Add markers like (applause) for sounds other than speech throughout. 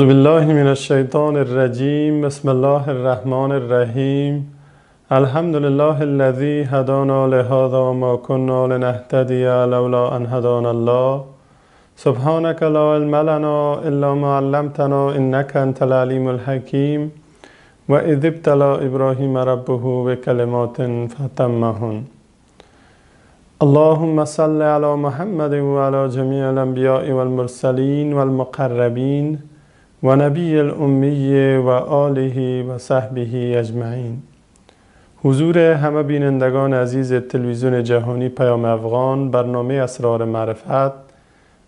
اعوذ بالله من الشیطان الرجیم بسم الله الرحمن الرحیم الحمد لله الذي هدانا لهذا ما كنا لنهتدي لولا ان هدانا الله سبحانك لا علم لنا الا ما علمتنا انك انت العليم الحكيم واذ ابتلى ابراهيم ربه بكلمات فتمهن اللهم صل على محمد وعلى جميع الانبياء والمرسلين والمقربين و نبی الامیه و آله و صحبه اجمعین حضور همه بینندگان عزیز تلویزیون جهانی پیام افغان برنامه اسرار معرفت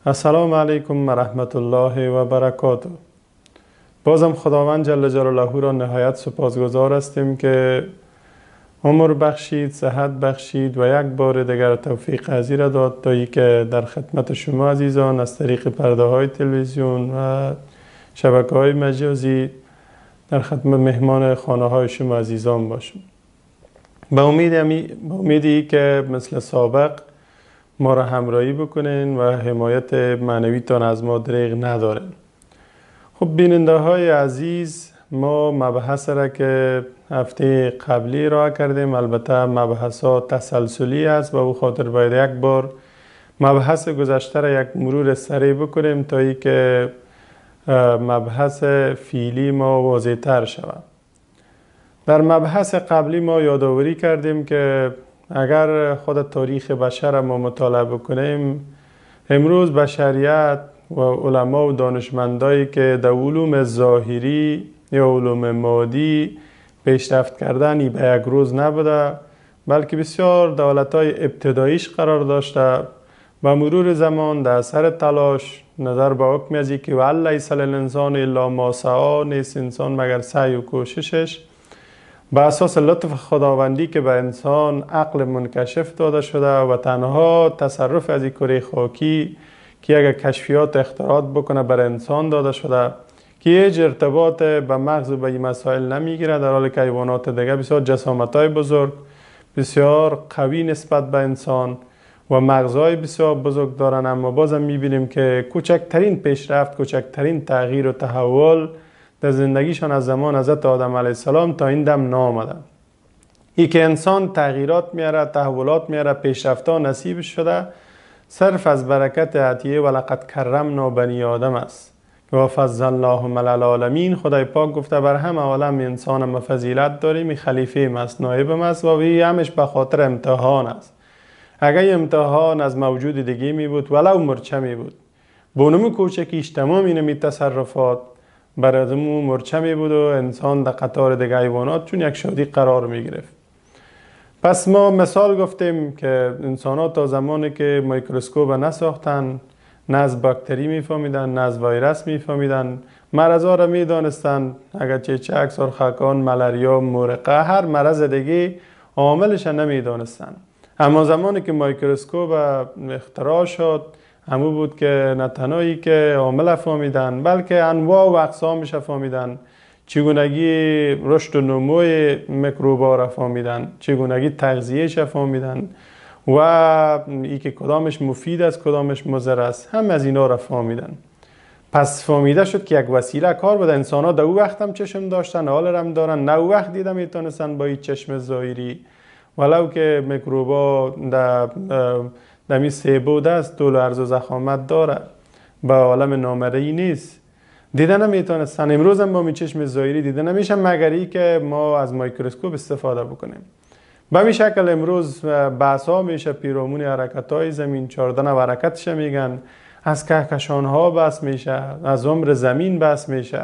السلام علیکم و رحمت الله و برکاته بازم خداوند جل جلاله را نهایت سپاسگزار هستیم که عمر بخشید، صحت بخشید و یک بار دیگر توفیق عزیز را داد تا که در خدمت شما عزیزان از طریق پرده های تلویزیون و شبکه های مجازی در خدمت مهمان خانه های شما عزیزان باشم با امید با امیدی که مثل سابق ما را همراهی بکنین و حمایت معنویتان از ما دریغ نداره. خب بیننده های عزیز ما مبحث را که هفته قبلی را کردیم البته مبحث ها تسلسلی است و او خاطر باید یک بار مبحث گذشته را یک مرور سریع بکنیم تا ای که مبحث فیلی ما واضح تر شود در مبحث قبلی ما یادآوری کردیم که اگر خود تاریخ بشر ما مطالعه بکنیم امروز بشریت و علما و دانشمندایی که در علوم ظاهری یا علوم مادی پیشرفت کردنی به یک روز نبوده بلکه بسیار دولت های ابتداییش قرار داشته با مرور زمان در اثر تلاش نظر به حکم از که والله سل الانسان الا ما سعا نیست انسان مگر سعی و کوششش به اساس لطف خداوندی که به انسان عقل منکشف داده شده و تنها تصرف از این کره خاکی که اگر کشفیات اختراعات بکنه بر انسان داده شده که هیچ ارتباط به مغز و به این مسائل نمیگیره در حال که حیوانات دیگه بسیار جسامت های بزرگ بسیار قوی نسبت به انسان و مغزهای بسیار بزرگ دارن اما بازم میبینیم که کوچکترین پیشرفت کوچکترین تغییر و تحول در زندگیشان از زمان حضرت آدم علیه السلام تا این دم نامدن ای که انسان تغییرات میاره تحولات میاره پیشرفتها نصیب شده صرف از برکت عطیه و لقد کرمنا بنی آدم است و فضل الله ملال عالمین خدای پاک گفته بر همه عالم انسانم فضیلت داریم خلیفه است نایبم است و همش به خاطر امتحان است اگر امتحان از موجود دیگه می بود ولو مرچه می بود بونم کوچکیش تمام این تصرفات برای مرچه می بود و انسان در قطار دیگه ایوانات چون یک شادی قرار می گرفت پس ما مثال گفتیم که ها تا زمانی که میکروسکوپ نساختن نه از باکتری میفهمیدن نه از ویروس میفهمیدن مرضا را دانستن اگر چک، سرخکان ملاریا مورقه هر مرض دیگه عاملش اما زمانی که مایکروسکوپ اختراع شد همو بود که نه تنهایی که عامل فهمیدن بلکه انواع و اقسامش فهمیدن چگونگی رشد و نموی میکروبا را فهمیدن چگونگی تغذیهش فهمیدن و ای که کدامش مفید است کدامش مضر است هم از اینا را فهمیدن پس فهمیده شد که یک وسیله کار بود انسان ها در او وقت هم چشم داشتن حال هم دارن نه او وقت دیدم میتونستن با این چشم ظاهری ولو که میکروبا در دمی سه بود است طول و عرض و زخامت داره به عالم نامره ای نیست دیده نمیتونستن امروز هم با می چشم زایری دیده نمیشه مگری که ما از مایکروسکوپ استفاده بکنیم به این شکل امروز بحث ها میشه پیرامون حرکت های زمین چاردن و حرکتش میگن از کهکشان ها بس میشه از عمر زمین بس میشه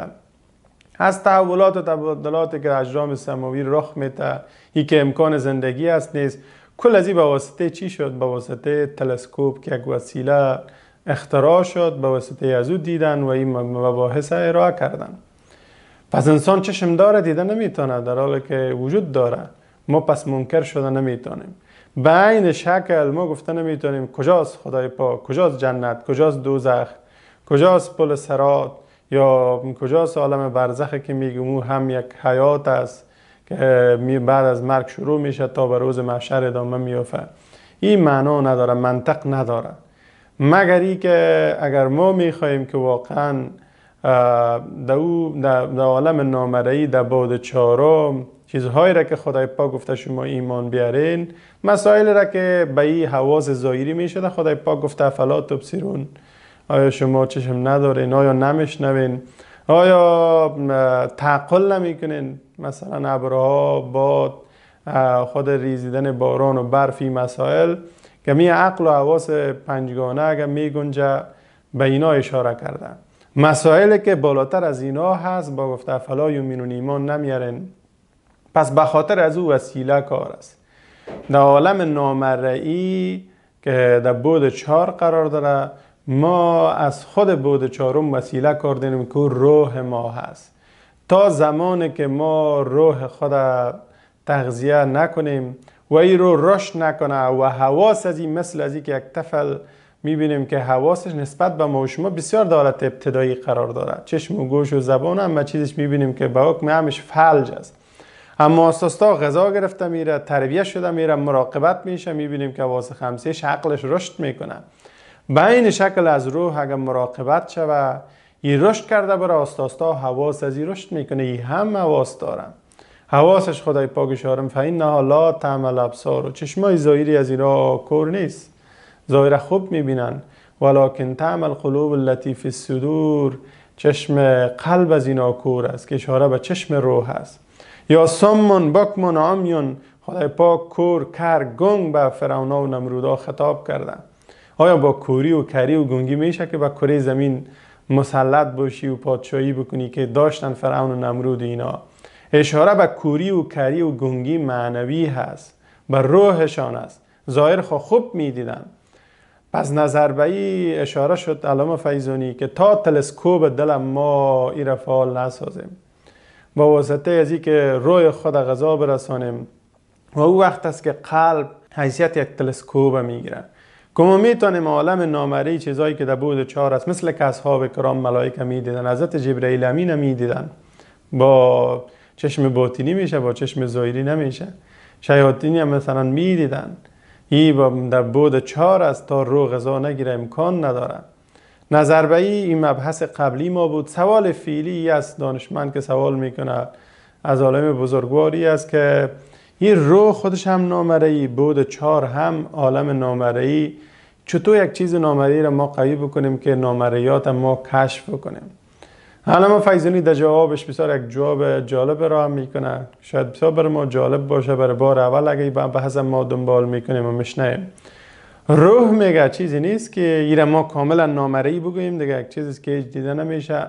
از تحولات و تبدلاتی که اجرام سماوی رخ میده که امکان زندگی است نیست کل از این به چی شد به واسطه تلسکوپ که یک وسیله اختراع شد به واسطه از دیدن و این مباحث ارائه کردن پس انسان چشم داره دیده نمیتونه در حالی که وجود داره ما پس منکر شده نمیتونیم به این شکل ما گفته نمیتونیم کجاست خدای پاک کجاست جنت کجاست دوزخ کجاست پل سرات یا کجا عالم برزخه که میگیم او هم یک حیات است که بعد از مرگ شروع میشه تا به روز محشر ادامه میافه این معنا نداره منطق نداره مگر ای که اگر ما میخواهیم که واقعا در عالم نامرئی در باد چهارم چیزهایی را که خدای پاک گفته شما ایمان بیارین مسائل را که به این حواس ظاهری میشه خدای پاک گفته فلا تبصرون آیا شما چشم ندارین آیا نمیشنوین آیا تعقل نمیکنین مثلا ابرها باد خود ریزیدن باران و برفی مسائل که می عقل و حواس پنجگانه اگر می گنجه به اینا اشاره کردن مسائل که بالاتر از اینا هست با گفته فلا و ایمان نمیارن پس به خاطر از او وسیله کار است در عالم نامرئی که در بود چهار قرار داره ما از خود بود چهارم وسیله کردیم که روح ما هست تا زمانی که ما روح خود تغذیه نکنیم و ای رو رشد نکنه و حواس از این مثل از این که یک طفل میبینیم که حواسش نسبت به ما و شما بسیار دارت ابتدایی قرار دارد چشم و گوش و زبان همه چیزش میبینیم که به حکم همش فلج است اما اساستا غذا گرفته میره تربیه شده میره مراقبت میشه میبینیم که حواس خمسیش عقلش رشد میکنه به این شکل از روح اگر مراقبت شود ای رشد کرده بر آستاستا حواس از ای رشد میکنه ای هم حواس دارم حواسش خدای پاک شارم فین نها لا تعمل ابصار و چشمای ظاهری از اینا کور نیست ظاهر خوب میبینن ولکن تعمل قلوب لطیف فی چشم قلب از اینا کور است که اشاره به چشم روح است یا سمون بکمون عمیون خدای پاک کور کر گنگ به فرعون و نمرودا خطاب آیا با کوری و کری و گنگی میشه که با کره زمین مسلط باشی و پادشاهی بکنی که داشتن فرعون و نمرود اینا اشاره به کوری و کری و گنگی معنوی هست و روحشان است ظاهر خو خوب میدیدن پس نظر به ای اشاره شد علامه فیضانی که تا تلسکوپ دل ما ای را فعال نسازیم با واسطه از که روی خود غذا برسانیم و او وقت است که قلب حیثیت یک تلسکوپ میگیره کما میتونیم عالم نامری چیزایی که در بود چهار است مثل که اصحاب کرام ملائکه میدیدن حضرت جبرئیل امین میدیدن با چشم باطینی میشه با چشم ظاهری نمیشه شیاطینی هم مثلا میدیدن ای در بود چهار است تا رو غذا نگیره امکان نداره نظر به این مبحث قبلی ما بود سوال فعلی است دانشمند که سوال میکنه از عالم بزرگواری است که این روح خودش هم نامرئی بود چهار هم عالم نامرئی چطور یک چیز نامرئی را ما قوی بکنیم که نامرئیات ما کشف بکنیم ما فیضانی در جوابش بسیار یک جواب جالب را هم میکنه شاید بسیار بر ما جالب باشه بر بار اول اگه بحث ما دنبال میکنیم و میشنیم روح میگه چیزی نیست که ایره ما کاملا نامرئی بگوییم دیگه یک چیزی که دیده نمیشه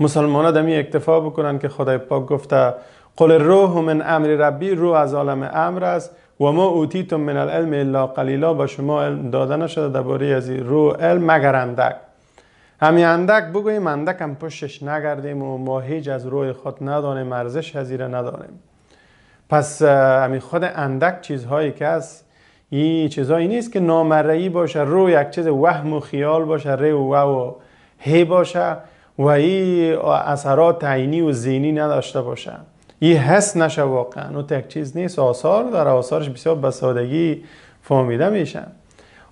مسلمان دمی اکتفا بکنن که خدای پاک گفته قل روح من امر ربی روح از عالم امر است و ما اوتیتم من العلم الا قلیلا با شما علم داده نشده درباره از روح علم مگر اندک همی اندک بگوییم اندک هم پشتش نگردیم و ما هیچ از روی خود ندانیم مرزش هزیره ندانیم پس همی خود اندک چیزهایی که هست این چیزهایی نیست که نامرئی باشه رو یک چیز وهم و خیال باشه ر و و هی باشه و این اثرات تعینی و زینی نداشته باشه این حس نشه واقعا و تک چیز نیست آثار در آثارش بسیار به سادگی فهمیده میشن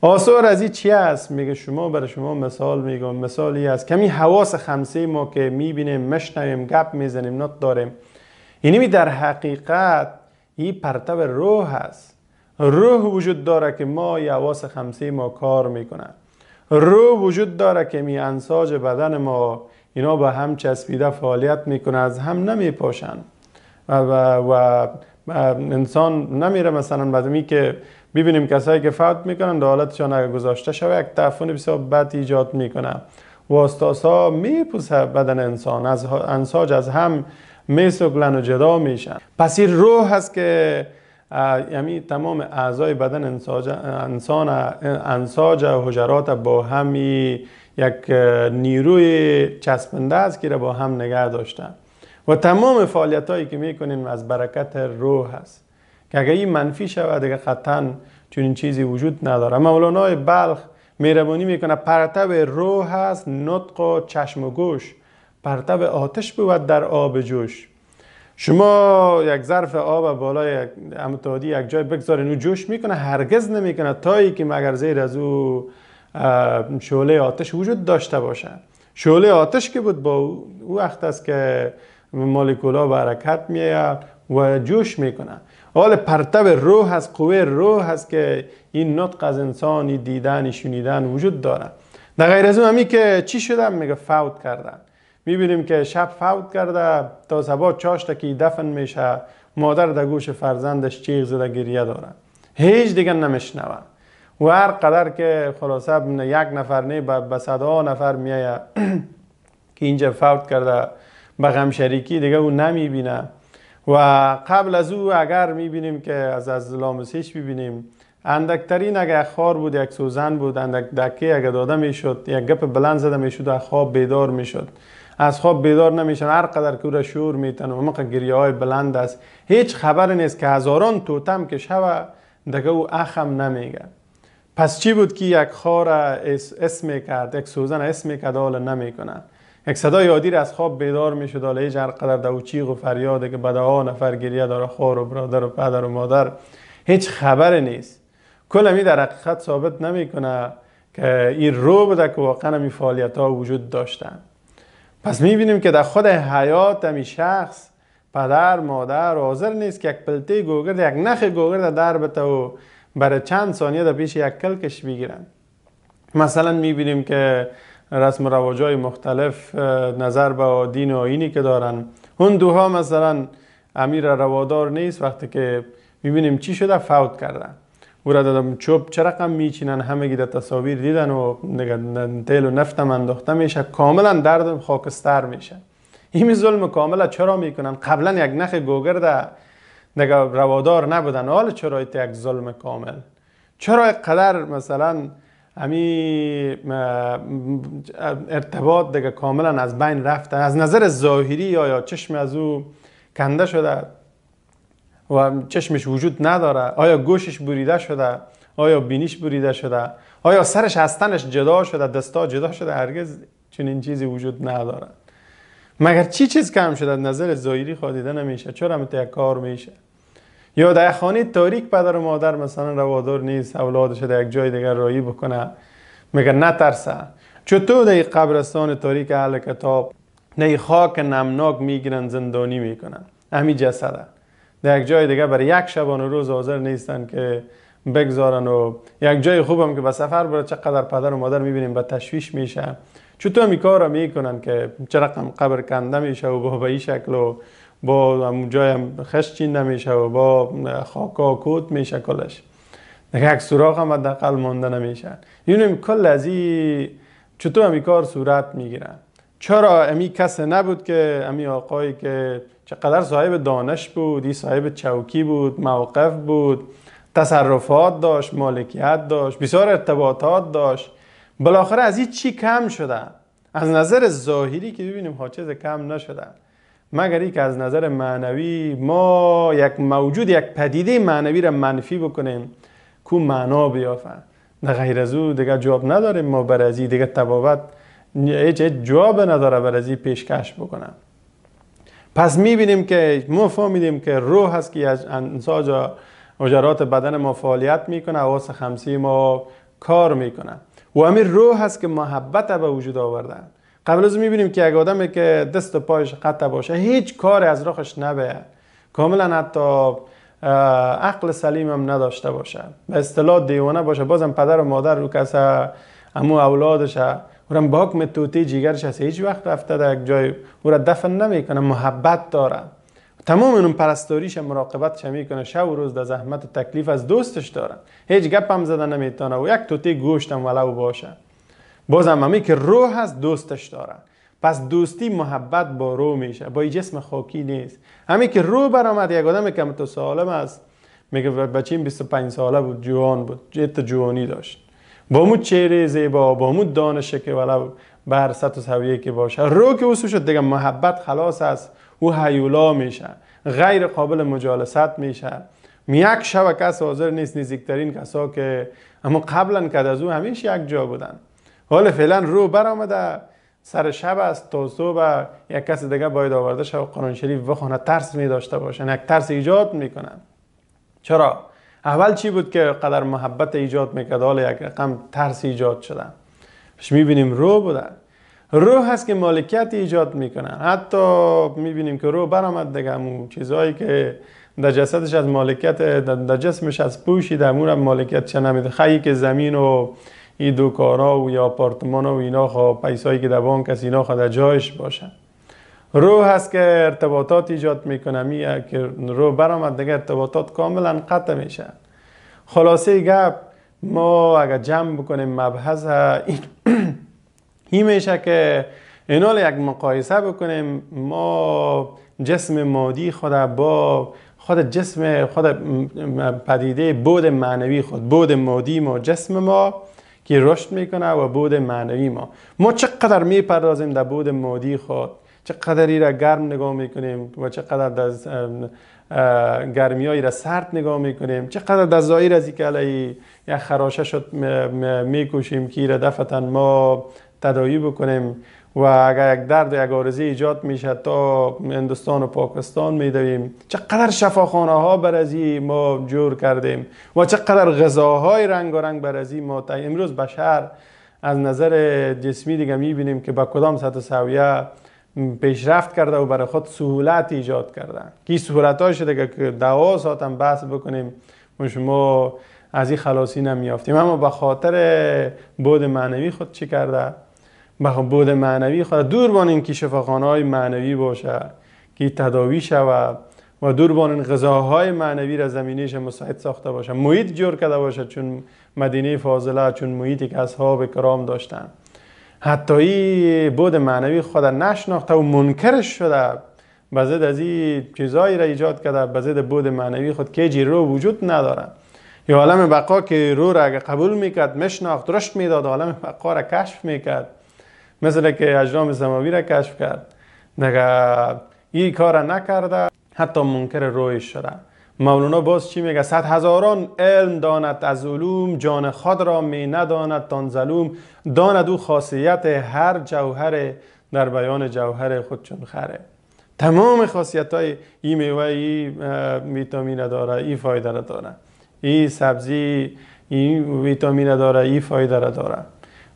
آثار از این چی است میگه شما برای شما مثال میگم مثالی از کمی حواس خمسه ما که میبینیم مشنویم گپ میزنیم نت داریم می یعنی در حقیقت این پرتب روح هست روح وجود داره که ما یا حواس خمسه ما کار میکنن روح وجود داره که می انساج بدن ما اینا به هم چسبیده فعالیت میکنه از هم نمیپاشن و انسان نمیره مثلا بدمی که ببینیم کسایی که فوت میکنن حالتشان اگر گذاشته شوه یک تفون بسیار بد ایجاد میکنه واسطاسا میپوسه بدن انسان از انساج از هم میسکلن و جدا میشن پس این روح هست که یعنی تمام اعضای بدن انساج انسان انساج حجرات با همی یک نیروی چسبنده است که را با هم نگه داشتن و تمام فعالیت هایی که میکنین از برکت روح هست که اگه این منفی شود دیگه چون این چیزی وجود نداره مولانا بلخ مهربانی میکنه پرتب روح هست نطق و چشم و گوش پرتب آتش بود در آب جوش شما یک ظرف آب بالای امتادی یک جای بگذارین او جوش میکنه هرگز نمیکنه تایی که مگر زیر از او شعله آتش وجود داشته باشه شعله آتش که بود با او وقت است که مولکولا به حرکت میاد و جوش میکنه حال پرتب روح از قوه روح هست که این نطق از انسانی دیدن شنیدن وجود داره در غیر از اون همی که چی شده میگه فوت کردن میبینیم که شب فوت کرده تا سبا چاشت که دفن میشه مادر در گوش فرزندش چیغ زده گریه داره هیچ دیگه نمیشنوه و هر قدر که خلاصه یک نفر نه به صدا نفر میایه (clears throat) که اینجا فوت کرده به شریکی دیگه او نمیبینه و قبل از او اگر میبینیم که از از لامسیش ببینیم اندکترین اگر خار بود یک سوزن بود اندک دکه اگر داده میشد یک گپ بلند زده میشد از خواب بیدار میشد از خواب بیدار نمیشن هر قدر که او را شور میتن و مقا گریه های بلند است هیچ خبر نیست که هزاران توتم که شوه دیگه او اخم نمیگه پس چی بود که یک خار اسم کرد یک سوزن اسم کرد، نمیکنه یک صدای آدیر از خواب بیدار می شد هیچ هر قدر دو چیغ و فریاده که بدها نفر گریه داره خور و برادر و پدر و مادر هیچ خبر نیست کل می در حقیقت ثابت نمیکنه که این رو بوده که واقعا می فعالیت ها وجود داشتن پس می بینیم که در خود حیات همی شخص پدر مادر حاضر نیست که یک پلته گوگرد یک نخ گوگرد در بته و برای چند ثانیه در پیش یک کلکش بگیرن مثلا می بینیم که رسم رواج های مختلف نظر به دین و آینی که دارن دوها مثلا امیر روادار نیست وقتی که میبینیم چی شده فوت کردن او را دادم چوب چه میچینن همه در تصاویر دیدن و تیل و نفتم انداخته میشه کاملا درد خاکستر میشه این ظلم کاملا چرا میکنن قبلا یک نخ گوگرده نگه روادار نبودن حال چرا یک ظلم کامل چرا قدر مثلا امی ارتباط دیگه کاملا از بین رفته از نظر ظاهری آیا چشم از او کنده شده و چشمش وجود نداره آیا گوشش بریده شده آیا بینیش بریده شده آیا سرش از جدا شده دستا جدا شده هرگز چنین چیزی وجود نداره مگر چی چیز کم شده نظر ظاهری خود دیده نمیشه چرا یک کار میشه یا در خانه تاریک پدر و مادر مثلا روادار نیست اولادش در یک جای دیگر رایی بکنه میگه نترسه چطور در قبرستان تاریک اهل کتاب نه خاک نمناک میگیرن زندانی میکنن همین جسده در یک جای دیگه برای یک و روز حاضر نیستن که بگذارن و یک جای خوبم که به سفر بره چقدر پدر و مادر میبینیم به تشویش میشه چطور می کار میکنن که چرا قبر کنده میشه و به این شکل با جای هم نمیشه و با خاکا کوت میشه کلش دیگه یک سوراخ هم حداقل مانده نمیشه یعنی کل از این چطور همی کار صورت میگیره چرا امی کس نبود که امی آقایی که چقدر صاحب دانش بود این صاحب چوکی بود موقف بود تصرفات داشت مالکیت داشت بسیار ارتباطات داشت بالاخره از این چی کم شدن از نظر ظاهری که ببینیم ها کم نشدن مگر ای که از نظر معنوی ما یک موجود یک پدیده معنوی را منفی بکنیم کو معنا بیافه نه غیر از او دیگه جواب نداریم ما بر ازی دیگه تبابت هیچ جواب نداره بر ازی پیشکش بکنم پس میبینیم که ما فهمیدیم که روح هست که از انساج اجرات بدن ما فعالیت میکنه واس خمسی ما کار میکنه و همین روح هست که محبت به وجود آورده قبل از میبینیم که اگه آدمی که دست و پایش قطع باشه هیچ کاری از راهش نبه کاملا حتی عقل سلیم هم نداشته باشه به اصطلاح دیوانه باشه بازم پدر و مادر رو کسه امو اولادش او را با حکم توتی جیگرش هست هیچ وقت رفته در یک جای او را دفن نمیکنه محبت داره تمام اون پرستاریش مراقبتش میکنه شب و روز در زحمت و تکلیف از دوستش داره هیچ گپ هم زدن نمیتونه و یک توتی گوشتم ولو باشه بازم همه که روح هست دوستش داره پس دوستی محبت با روح میشه با جسم خاکی نیست همه که روح برامد یک آدم کم تو سالم است میگه بچه 25 ساله بود جوان بود جت جوانی داشت با مو چهره زیبا با مو دانشه که ولی بر سطح و سویه که باشه روح که اوسو شد دیگه محبت خلاص است او هیولا میشه غیر قابل مجالست میشه یک شب کس حاضر نیست نزدیکترین کسا که اما قبلا که از او همیشه یک جا بودن حالا فعلا رو برآمده سر شب است تا صبح یک کس دیگه باید آورده شو قانون قرآن شریف بخونه ترس می داشته باشن یک ترس ایجاد میکنن چرا اول چی بود که قدر محبت ایجاد میکرد حالا یک رقم ترس ایجاد شده پس میبینیم رو بوده روح هست که مالکیت ایجاد میکنن حتی میبینیم که روح برآمد دیگه همون چیزهایی که در جسدش از مالکیت در جسمش از پوشیده امون مالکیت چه نمیده خیی که زمین و ای دوکارا و یا آپارتمان و اینا خواه خب، پیسایی که در بانک از اینا خب جایش باشه روح هست که ارتباطات ایجاد میکنه که روح برآمد دیگه ارتباطات کاملا قطع میشه خلاصه گپ ما اگر جمع بکنیم مبحث ها این, (clears throat) میشه که اینال یک مقایسه بکنیم ما جسم مادی خود با خود جسم خود پدیده بود معنوی خود بود مادی ما جسم ما که رشد میکنه و بود معنوی ما ما چقدر میپردازیم در بود مادی خود چقدر ای را گرم نگاه میکنیم و چقدر در گرمی را سرد نگاه میکنیم چقدر در ظاهر از که علی یک خراشه شد میکوشیم که را دفتن ما تدایی بکنیم و اگر یک درد و یک آرزی ایجاد میشه تا هندوستان و پاکستان میدویم چقدر شفاخانه ها برازی ما جور کردیم و چقدر غذاهای رنگ و رنگ برازی ما تا امروز بشر از نظر جسمی دیگه میبینیم که به کدام سطح سویه پیشرفت کرده و برای خود سهولت ایجاد کرده کی سهولت های شده که دوا بحث بکنیم و شما از این خلاصی نمیافتیم اما به خاطر بود معنوی خود چی کرده بود معنوی خود دور این که شفاخانه های معنوی باشه که تداوی شود و دور این غذاهای معنوی را زمینیش مساعد ساخته باشه محیط جور کده باشه چون مدینه فاضله چون محیطی که اصحاب کرام داشتن حتی ای بود معنوی خود نشناخته و منکرش شده بزد از این چیزایی را ایجاد کرده بزد بود معنوی خود که رو وجود نداره یا عالم بقا که رو را اگه قبول میکرد مشناخت رشد میداد عالم بقا را کشف میکرد مثل که اجرام زماوی را کشف کرد نگه این کار نکرده حتی منکر رویش شده مولانا باز چی میگه صد هزاران علم داند از علوم جان خود را می نداند تان ظلوم داند او خاصیت هر جوهر در بیان جوهر خود چون خره تمام خاصیت های این میوه ای ویتامین داره این فایده داره این سبزی این ویتامین داره ای فایده داره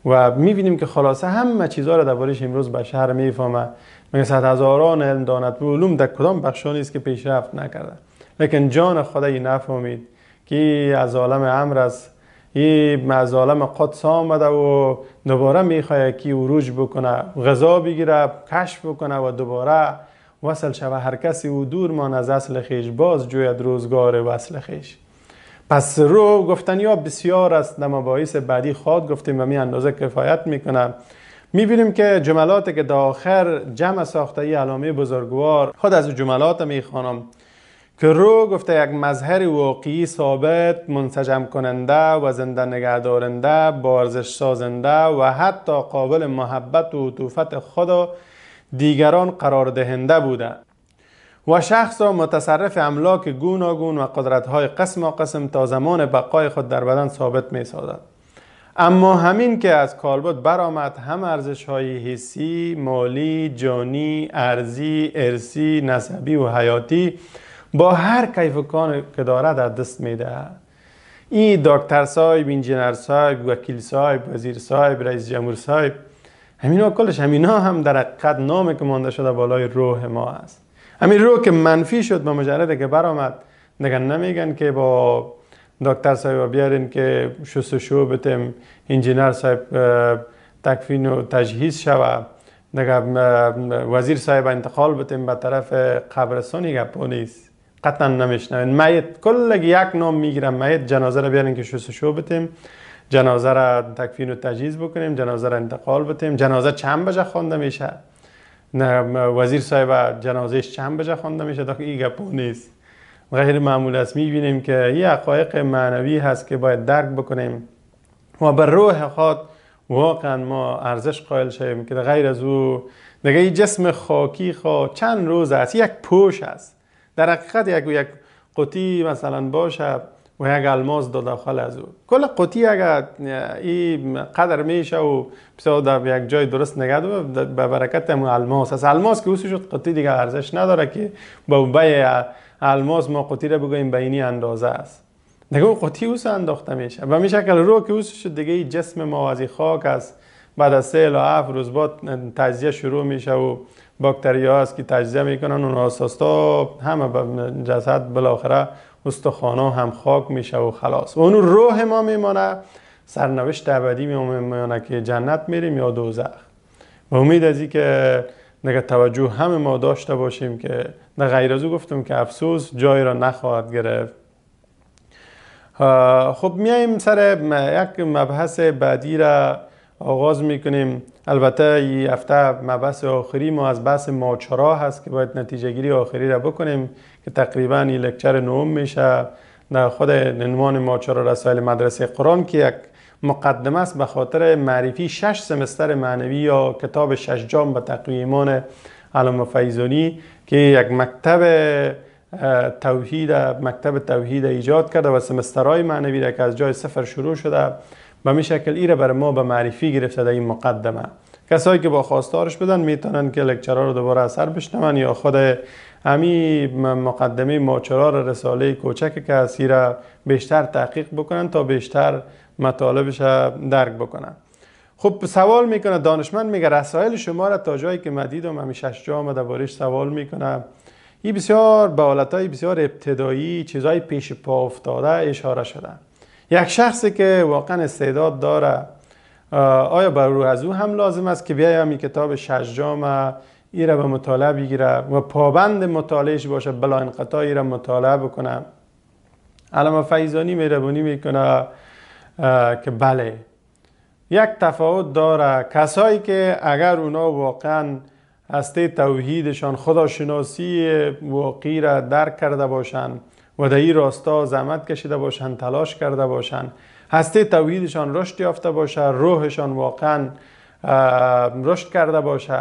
و میبینیم که خلاصه همه چیزها رو دربارش امروز بشر میفهمه مگه هزاران علم دانت به علوم در کدام بخشانی است که پیشرفت نکرده لیکن جان خدایی نفهمید که از عالم امر است این از عالم قدس آمده و دوباره میخواه که وروج بکنه غذا بگیره کشف بکنه و دوباره وصل شوه هر کسی او دور مان از اصل خیش باز جوید روزگار وصل خیش پس رو گفتن یا بسیار از مباحث بعدی خود گفتیم و می اندازه کفایت می بینیم که جملاتی که داخل آخر جمع ساخته ای علامه بزرگوار خود از جملات میخوانم که رو گفته یک مظهر واقعی ثابت منسجم کننده و زنده نگه دارنده بارزش سازنده و حتی قابل محبت و عطوفت خدا دیگران قرار دهنده بوده. و شخص را متصرف املاک گوناگون و های قسم و قسم تا زمان بقای خود در بدن ثابت می سازد. اما همین که از کالبد برآمد هم ارزش های حسی، مالی، جانی، ارزی، ارسی، نسبی و حیاتی با هر کیف کان که دارد از دست میدهد. این دکتر صاحب، انجینر صاحب، وکیل صاحب، وزیر صاحب، رئیس جمهور صاحب ها کلش ها هم در حقیقت نام که مانده شده بالای روح ما است. امی رو که منفی شد به مجرد که برامد نگن نمیگن که با دکتر صاحب بیارین که شو بتیم انجینر صاحب تکفین و تجهیز شوه دیگه وزیر صاحب انتقال بتیم به طرف قبرستانی گپ قطعا نمیشنوین میت کل یک نام میگیرم میت جنازه رو بیارین که شستشو بتیم جنازه را تکفین و تجهیز بکنیم جنازه را انتقال بتیم جنازه چند بجه خوانده میشه نه وزیر صاحب جنازهش چند بجه خوانده میشه تا این گپو نیست غیر معمول است میبینیم که یه حقایق معنوی هست که باید درک بکنیم و بر روح خود واقعا ما ارزش قائل شویم که غیر از او دیگه جسم خاکی خو؟ چند روز است یک پوش است در حقیقت یک یک قطی مثلا باشه و یک الماس دو داخل از او کل قوطی اگر این قدر میشه و بسیار در یک جای درست نگه به برکت همون الماس از الماس که اوسو شد قطی دیگه ارزش نداره که با بای الماس ما قطی رو بگوییم به اینی اندازه است دیگه اون قوطی اوسو انداخته میشه و میشه شکل رو که اوسو شد دیگه جسم ما از خاک است بعد از سه الا هفت روز بعد تجزیه شروع میشه و باکتریاست است که تجزیه میکنن اون اساستا همه به جسد بالاخره استخوانا هم خاک میشه و خلاص اون روح ما میمانه سرنوشت ابدی میمانه که جنت میریم یا دوزخ و امید از که نگه توجه همه ما داشته باشیم که نه غیر از گفتم که افسوس جایی را نخواهد گرفت خب میایم سر یک مبحث بعدی را آغاز میکنیم البته این هفته مبحث آخری ما از بحث ماچرا هست که باید نتیجه گیری آخری را بکنیم که تقریبا این لکچر نوم میشه در خود عنوان ماچرا رسائل مدرسه قرآن که یک مقدمه است به خاطر معرفی شش سمستر معنوی یا کتاب شش جام به تقویمان علامه فیزونی که یک مکتب توحید مکتب توحید ایجاد کرده و سمسترهای معنوی را که از جای سفر شروع شده به این شکل ایره برای ما به معرفی گرفته در این مقدمه کسایی که با خواستارش بدن میتونن که لکچرا رو دوباره از سر بشنون یا خود امی مقدمه ماچرار رساله کوچک که از را بیشتر تحقیق بکنن تا بیشتر مطالبش درک بکنن خب سوال میکنه دانشمند میگه رسائل شما را تا جایی که مدید و شش جا آمده بارش سوال میکنه این بسیار به های بسیار ابتدایی چیزهای پیش پا افتاده اشاره شده یک شخصی که واقعا استعداد داره آیا بر رو از او هم لازم است که بیای همین کتاب شجام ای را به مطالعه بگیره و پابند مطالعهش باشه بلا انقطاع ای را مطالعه بکنه علامه فیضانی میربونی میکنه که بله یک تفاوت داره کسایی که اگر اونا واقعا هسته توحیدشان خداشناسی واقعی را درک کرده باشند و در این راستا زحمت کشیده باشند تلاش کرده باشند هسته توحیدشان رشد یافته باشه روحشان واقعا رشد کرده باشه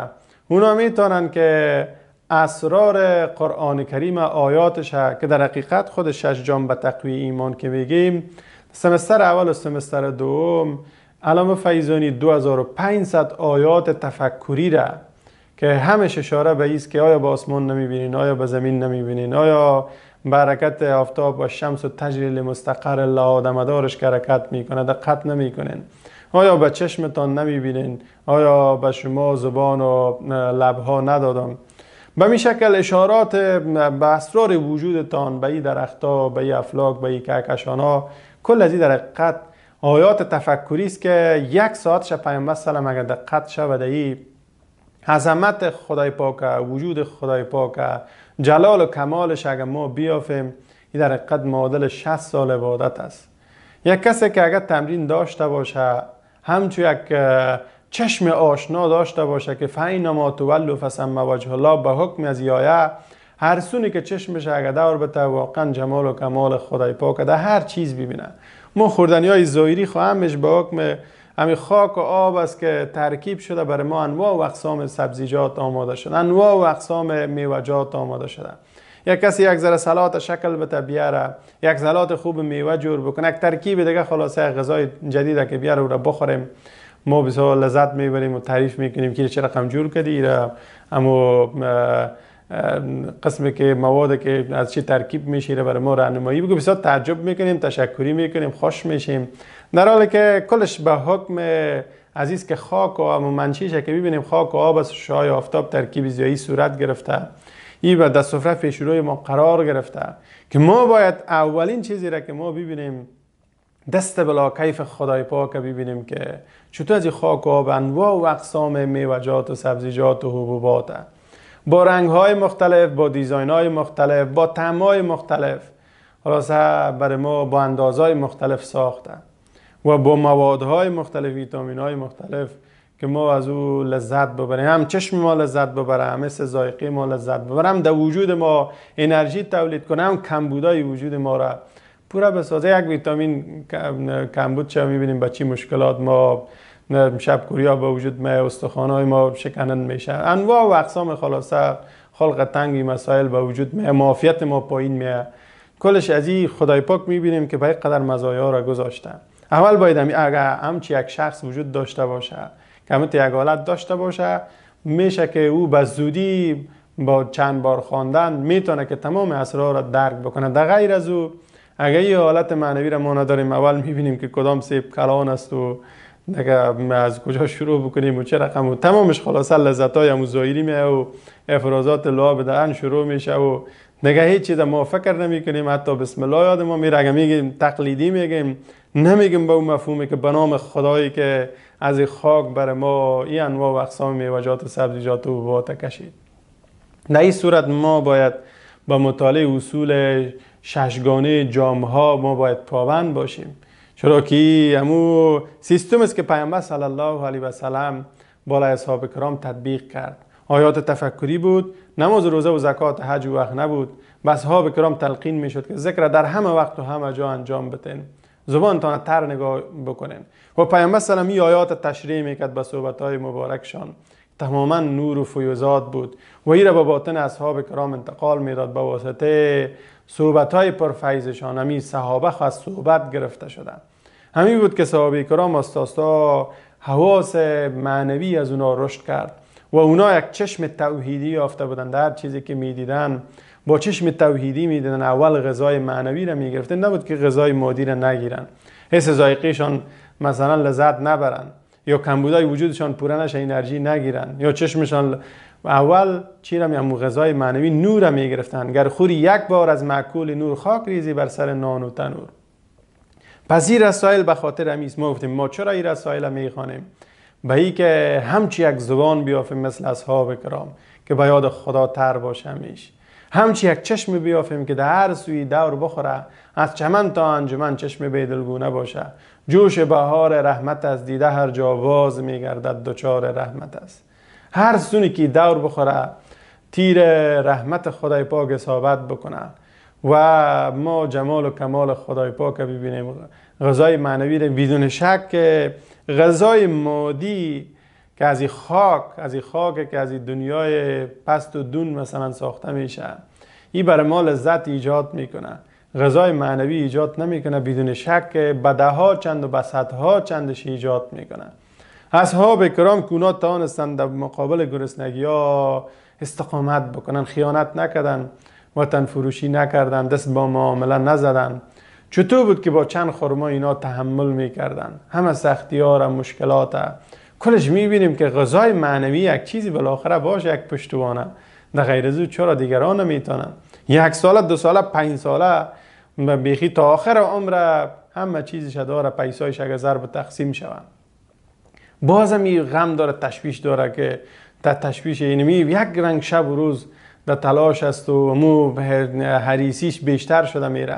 اونا میتونن که اسرار قرآن کریم آیاتش که در حقیقت خود شش جام به تقوی ایمان که بگیم سمستر اول و سمستر دوم علامه فیزانی 2500 آیات تفکری را که همش اشاره به ایست که آیا به آسمان نمیبینین آیا به زمین نمیبینین آیا برکت آفتاب و شمس و تجریل مستقر الله که حرکت میکنه دقت نمیکنین آیا به چشمتان نمیبینین آیا به شما زبان و لبها ندادم به می شکل اشارات به اسرار وجودتان به این ها به این افلاک به این ها کل از این حقیقت آیات تفکری است که یک ساعت شب پیامبر سلام اگر دقت شود ای عظمت خدای پاک وجود خدای پاک جلال و کمالش اگر ما بیافیم این در قد معادل 60 سال عبادت است یک کسی که اگر تمرین داشته باشه همچون یک چشم آشنا داشته باشه که فعین ما تولو فسم وجه الله به حکم از یایه هر سونی که چشمش اگر دور بته واقعا جمال و کمال خدای پاک در هر چیز ببینه ما خوردنی های ظاهری خواهمش به حکم همین خاک و آب است که ترکیب شده برای ما انواع و اقسام سبزیجات آماده شده انواع و اقسام میوجات آماده شده یک کسی یک ذره سلات شکل به بیاره یک سلات خوب میوه جور بکنه یک ترکیب دیگه خلاصه غذای جدید که بیاره او را بخوریم ما بسیار لذت میبریم و تعریف میکنیم که چه رقم جور کردی را اما قسمی که مواد که از چی ترکیب میشه برای ما راهنمایی بگو بسیار تعجب میکنیم تشکری میکنیم خوش میشیم در حالی که کلش به حکم عزیز که خاک و منشیشه که ببینیم خاک و آب از شای آفتاب ترکیب زیایی صورت گرفته ای و در صفره ما قرار گرفته که ما باید اولین چیزی را که ما ببینیم دست بلا کیف خدای پاک ببینیم که چطور از خاک و آب انواع و اقسام میوجات و سبزیجات و حبوبات با رنگ های مختلف با دیزاین های مختلف با تم های مختلف خلاصه برای ما با اندازهای مختلف ساختن. و با موادهای مختلف ویتامین های مختلف که ما از او لذت ببریم هم چشم ما لذت ببره هم سزایقی ما لذت ببره هم در وجود ما انرژی تولید کنه هم کمبودای وجود ما را پورا بسازه یک ویتامین کمبود چه میبینیم با چی مشکلات ما شب کوریا به وجود می های ما شکنند میشه انواع و اقسام خلاصه خلق تنگی مسائل به وجود می معافیت ما پایین میه کلش از این خدای پاک میبینیم که به قدر مزایا را گذاشتن اول باید اگر همچی یک شخص وجود داشته باشه که همون یک حالت داشته باشه میشه که او به زودی با چند بار خواندن میتونه که تمام اسرار را درک بکنه در غیر از او اگر یه حالت معنوی را ما نداریم اول میبینیم که کدام سیب کلان است و از کجا شروع بکنیم و چه رقم و تمامش خلاصه لذت های همو ظاهری میه و افرازات لعاب دهن شروع میشه و نگه هیچ چیز ما فکر نمی کنیم حتی بسم الله یاد ما میره میگیم تقلیدی میگیم نمیگیم به اون مفهومی که به نام خدایی که از این خاک بر ما این انواع و اقسام میوجات و سبزیجات و کشید در این صورت ما باید با مطالعه اصول ششگانه جامعه ما باید پابند باشیم چرا که امو سیستم است که پیامبر صلی الله علیه و سلام بالا اصحاب کرام تطبیق کرد آیات تفکری بود نماز روزه و زکات حج و وقت نبود بس اصحاب کرام تلقین میشد که ذکر در همه وقت و همه جا انجام بتین زبانتان تر نگاه بکنین و پیامبر سلام این آیات تشریح میکرد به صحبت های مبارکشان تماما نور و فیوزات بود و این را به باطن اصحاب کرام انتقال میداد به واسطه صحبت های پرفیضشان همین صحابه از صحبت گرفته شدن همین بود که صحابه کرام استاستا حواس معنوی از اونا رشد کرد و اونا یک چشم توحیدی یافته بودند در چیزی که میدیدن با چشم توحیدی میدیدن اول غذای معنوی را میگرفتن نبود که غذای مادی را نگیرن حس زایقیشان مثلا لذت نبرن یا کمبودای وجودشان پوره نشه انرژی نگیرن یا چشمشان اول چی را میامو غذای معنوی نور را میگرفتن گر خوری یک بار از معکول نور خاک ریزی بر سر نان و تنور پس این رسائل به خاطر همیست ما گفتیم ما چرا این رسائل میخوانیم به ای که همچی یک زبان بیافیم مثل اصحاب کرام که به یاد خدا تر باشه همچی یک چشم بیافیم که در هر سوی دور بخوره از چمن تا انجمن چشم بیدلگونه باشه جوش بهار رحمت از دیده هر جا باز میگردد دچار رحمت است هر سونی که دور بخوره تیر رحمت خدای پاک اصابت بکنه و ما جمال و کمال خدای پاک ببینیم غذای معنوی بدون شک غذای مادی که از این خاک از این خاک که از این دنیای پست و دون مثلا ساخته میشه این برای ما لذت ایجاد میکنه غذای معنوی ایجاد نمیکنه بدون شک بده ها چند و بسط ها چندش ایجاد میکنه اصحاب کرام کونا توانستند در مقابل گرسنگی ها استقامت بکنن خیانت نکردن وطن فروشی نکردن دست با معامله نزدن چطور بود که با چند خورما اینا تحمل میکردن همه سختی ها مشکلات کلش میبینیم که غذای معنوی یک چیزی بالاخره باشه یک پشتوانه در غیر از چرا دیگران نمیتونن یک سال دو ساله پنج ساله و بیخی تا آخر عمر همه چیزش داره پیسایش اگر ضرب تقسیم شوند بازم این غم داره تشویش داره که در تشویش اینمی یک رنگ شب و روز در تلاش است و مو حریسیش بیشتر شده میره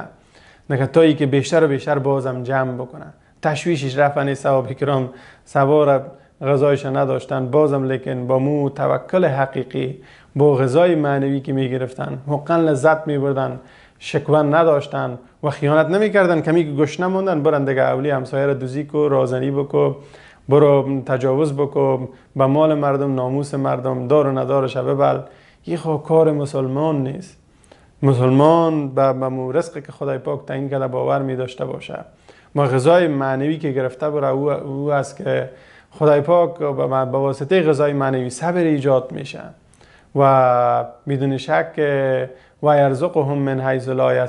نگه تایی که بیشتر و بیشتر بازم جمع بکنه تشویشش رفت ثواب کرام سوار غذایش نداشتن بازم لیکن با مو توکل حقیقی با غذای معنوی که می گرفتن لذت می بردن شکوان نداشتن و خیانت نمیکردن کمی که گوش نموندن برن دیگه اولی همسایه را دوزی کو رازنی بکو برو تجاوز بکو به مال مردم ناموس مردم دار و شبه ببل یه خواه کار مسلمان نیست مسلمان به مو رزقی که خدای پاک تعیین کرده باور می داشته باشه ما غذای معنوی که گرفته بره او, او است که خدای پاک به واسطه غذای معنوی صبر ایجاد میشه و بدون شک و هم من حیث لا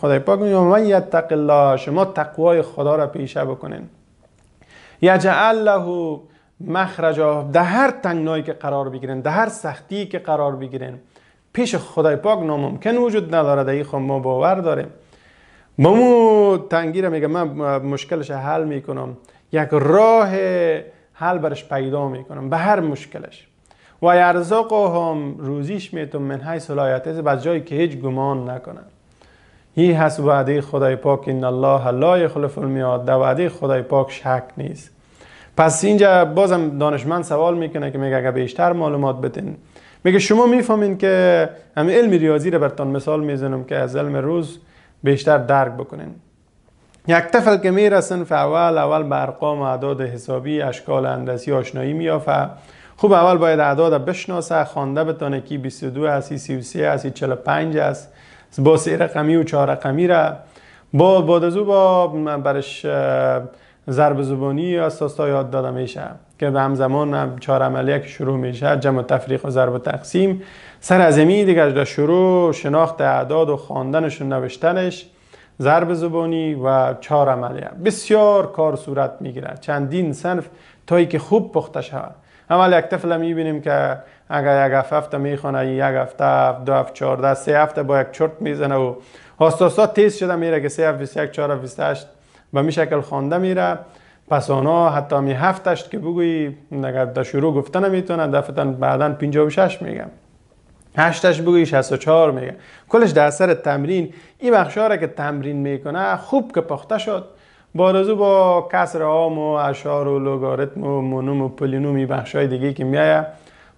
خدای پاک میگه من یتق الله شما تقوای خدا را پیشه بکنین یجعل له مخرجا در هر تنگنایی که قرار بگیرن در هر سختی که قرار بگیرین پیش خدای پاک ناممکن وجود نداره دهی خب ما باور داریم با مو تنگی میگه من مشکلش حل میکنم یک راه حل برش پیدا میکنم به هر مشکلش و هم روزیش میتون من های لا از جایی که هیچ گمان نکنن هی هست وعده خدای پاک این الله لا یخلف میاد در وعده خدای پاک شک نیست پس اینجا بازم دانشمند سوال میکنه که میگه اگر بیشتر معلومات بتین میگه شما میفهمین که همین علم ریاضی رو برتان مثال میزنم که از علم روز بیشتر درک بکنین طفل که میرسن سنف اول به ارقام اعداد حسابی اشکال هندسی آشنایی میافه خوب اول باید اعداد بشناسه خوانده بتانه کی 22 هستی 33 هستی 45 است با سه رقمی و چهار رقمی را با بعد از با برش ضرب زبانی اساس یاد داده میشه که به همزمان چهار عملیه که شروع میشه جمع تفریق و ضرب و تقسیم سر از دیگه شروع شناخت اعداد و خواندنش نوشتنش ضرب زبانی و چهار عملیه بسیار کار صورت میگیره چندین صنف تا که خوب پخته شود اول یک طفل میبینیم که اگر یک هفته میخونه یک هفته دو هفته چهارده سه هفته با یک چرت میزنه و استاد تیز شده میره که سه هفته 21 4 بیست 28 به می شکل خوانده میره پس آنا حتی می هفتشت که بگویی اگر در شروع گفته نمیتونه دفتن بعدا 56 میگم هشتش بگویی 64 میگه کلش در سر تمرین این بخشا را که تمرین میکنه خوب که پخته شد با بارزو با کسر آم و اشار و لوگاریتم و مونوم و پلینوم این های دیگه که میایه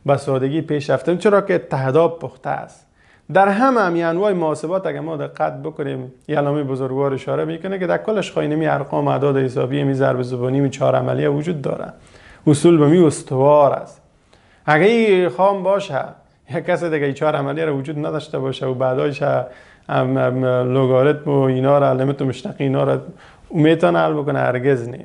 به سادگی پیش رفتم چرا که تهداب پخته است در همه همی انواع محاسبات اگر ما دقت بکنیم یه علامه بزرگوار اشاره میکنه که در کلش خاینمی ارقام اعداد حسابی می ضرب زبانی می چهار عملیه وجود داره اصول به می استوار است اگه خام باشه یک (laughs) کس دیگه ای چهار عملی رو وجود نداشته باشه و بعدایش لوگاریتم و اینا رو علمت مشتق اینا رو میتونه حل بکنه هرگز نه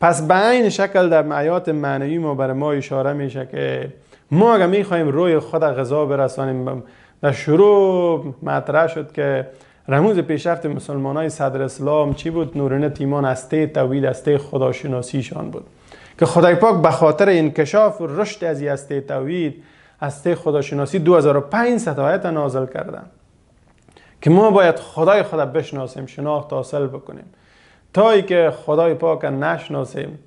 پس به این شکل در معیات معنوی ما بر ما اشاره میشه که ما اگر میخواییم روی خود غذا برسانیم در شروع مطرح شد که رموز پیشرفت مسلمان های صدر اسلام چی بود؟ نورین تیمان استه توید هسته خداشناسیشان بود که خدای پاک به خاطر انکشاف و رشد از هسته توید هسته خداشناسی 2500 آیت نازل کردن که ما باید خدای خدا بشناسیم شناخت حاصل بکنیم تا ای که خدای پاک نشناسیم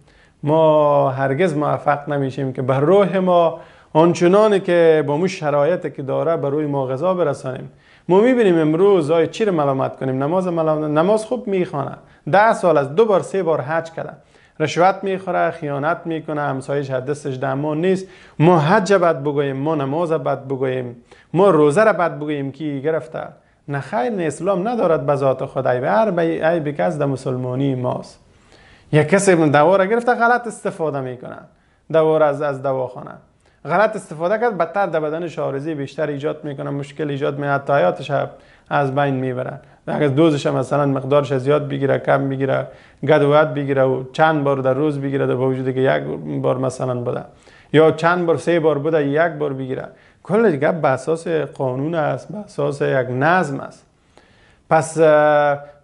ما هرگز موفق نمیشیم که بر روح ما آنچنانی که با مو شرایطی که داره بر روی ما غذا برسانیم ما میبینیم امروز آی چی رو ملامت کنیم نماز ملامت... نماز خوب میخوانه ده سال از دو بار سه بار حج کرده رشوت میخوره خیانت میکنه همسایش دستش در نیست ما حج بد بگوییم ما نماز بد بگوییم ما روزه را بد بگوییم کی گرفته نه خیر اسلام ندارد به ذات خود عیب هر ای کس در مسلمانی ماست یک کسی دواره گرفته غلط استفاده میکنه دوار از از دواخانه غلط استفاده کرد بدتر در بدن شارزی بیشتر ایجاد میکنه مشکل ایجاد میکنه حتی حیاتش از بین میبرن اگر دوزش مثلا مقدارش زیاد بگیره کم بگیره گد و بگیره و چند بار در روز بگیره در وجود که یک بار مثلا بوده یا چند بار سه بار بوده یک بار بگیره کل گپ به اساس قانون است به اساس یک نظم است پس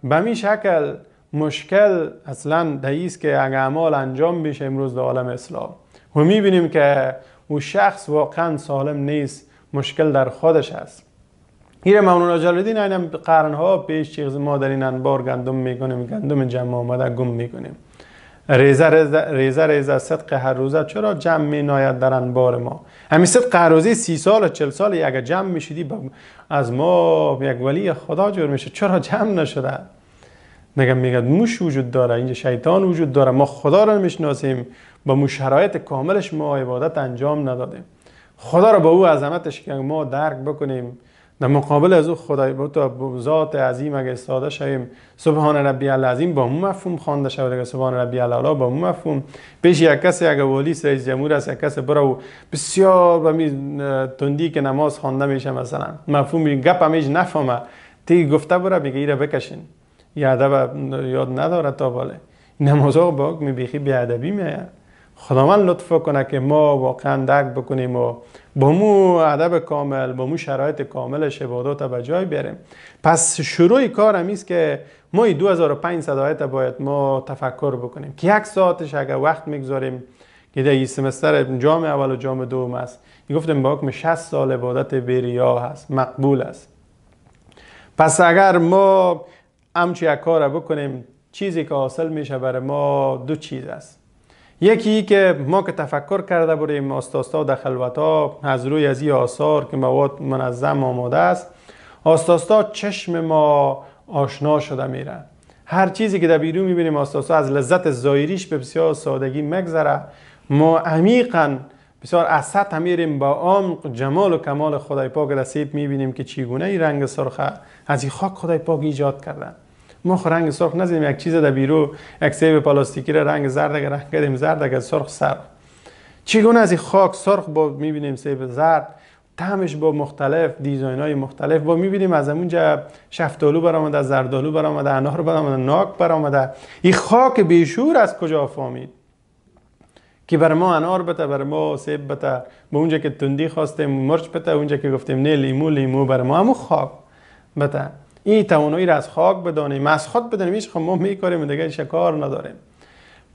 به می شکل مشکل اصلا دهیست که اگر اعمال انجام بشه امروز در عالم اسلام و بینیم که او شخص واقعا سالم نیست مشکل در خودش است ایره ممنون آجالدین اینم قرنها پیش چیز این انبار گندم میکنیم گندم جمع آمده گم میکنیم ریزه ریزه, ریزه صدق هر روزه چرا جمع می ناید در انبار ما همین صدق هر روزه سی سال چل سال اگر جمع می شدی از ما یک ولی خدا جور میشه چرا جمع نشده نگم میگه موش وجود داره اینجا شیطان وجود داره ما خدا را میشناسیم با مو شرایط کاملش ما عبادت انجام ندادیم خدا را با او عظمتش که ما درک بکنیم در مقابل از او خدای بود ذات عظیم اگر استاده شویم سبحان ربی العظیم با اون مفهوم خوانده شود اگر سبحان ربی العلا با اون مفهوم پیش یک کسی اگر ولی رئیس جمهور است یک کسی برو بسیار به تندی که نماز خوانده میشه مثلا مفهوم گپ همیش نفهمه تی گفته بره بگی را بکشین یه عدب یاد نداره تا باله نمازها با می بیخی بی خداوند لطف کنه که ما واقعا درک بکنیم و با مو ادب کامل با مو شرایط کامل عبادات به جای بیاریم پس شروع کار همیست که ما 2500 آیت باید ما تفکر بکنیم که یک ساعتش اگر وقت میگذاریم که در سمستر جام اول و جام دوم است گفتیم با حکم 60 سال عبادت بریا هست مقبول است پس اگر ما همچی یک کار بکنیم چیزی که حاصل میشه برای ما دو چیز است یکی که ما که تفکر کرده بودیم آستاستا در خلوتا از روی از این آثار که مواد منظم آماده است آستاستا چشم ما آشنا شده میره هر چیزی که در بیرون میبینیم آستاستا از لذت زایریش به بسیار سادگی مگذره ما عمیقا بسیار از میریم با عمق جمال و کمال خدای پاک رسید میبینیم که چیگونه ای رنگ سرخه از این خاک خدای پاک ایجاد کردن ما رنگ سرخ نزدیم یک چیز در بیرو یک سیب پلاستیکی را رنگ زرد اگر رنگ کردیم زرد اگر سرخ سر چگونه از این خاک سرخ با میبینیم سیب زرد تمش با مختلف دیزاین های مختلف با میبینیم از اونجا شفتالو برآمده زردالو برامده، انار برآمده ناک برامده. این خاک بیشور از کجا فامید که بر ما انار بته بر ما سیب بته به اونجا که تندی خواستیم مرچ بته اونجا که گفتیم نه لیمو لیمو بر ما خاک بته این توانایی را از خاک بدانیم از خود بدانیم هیچ خب ما میکاریم دیگه کار نداریم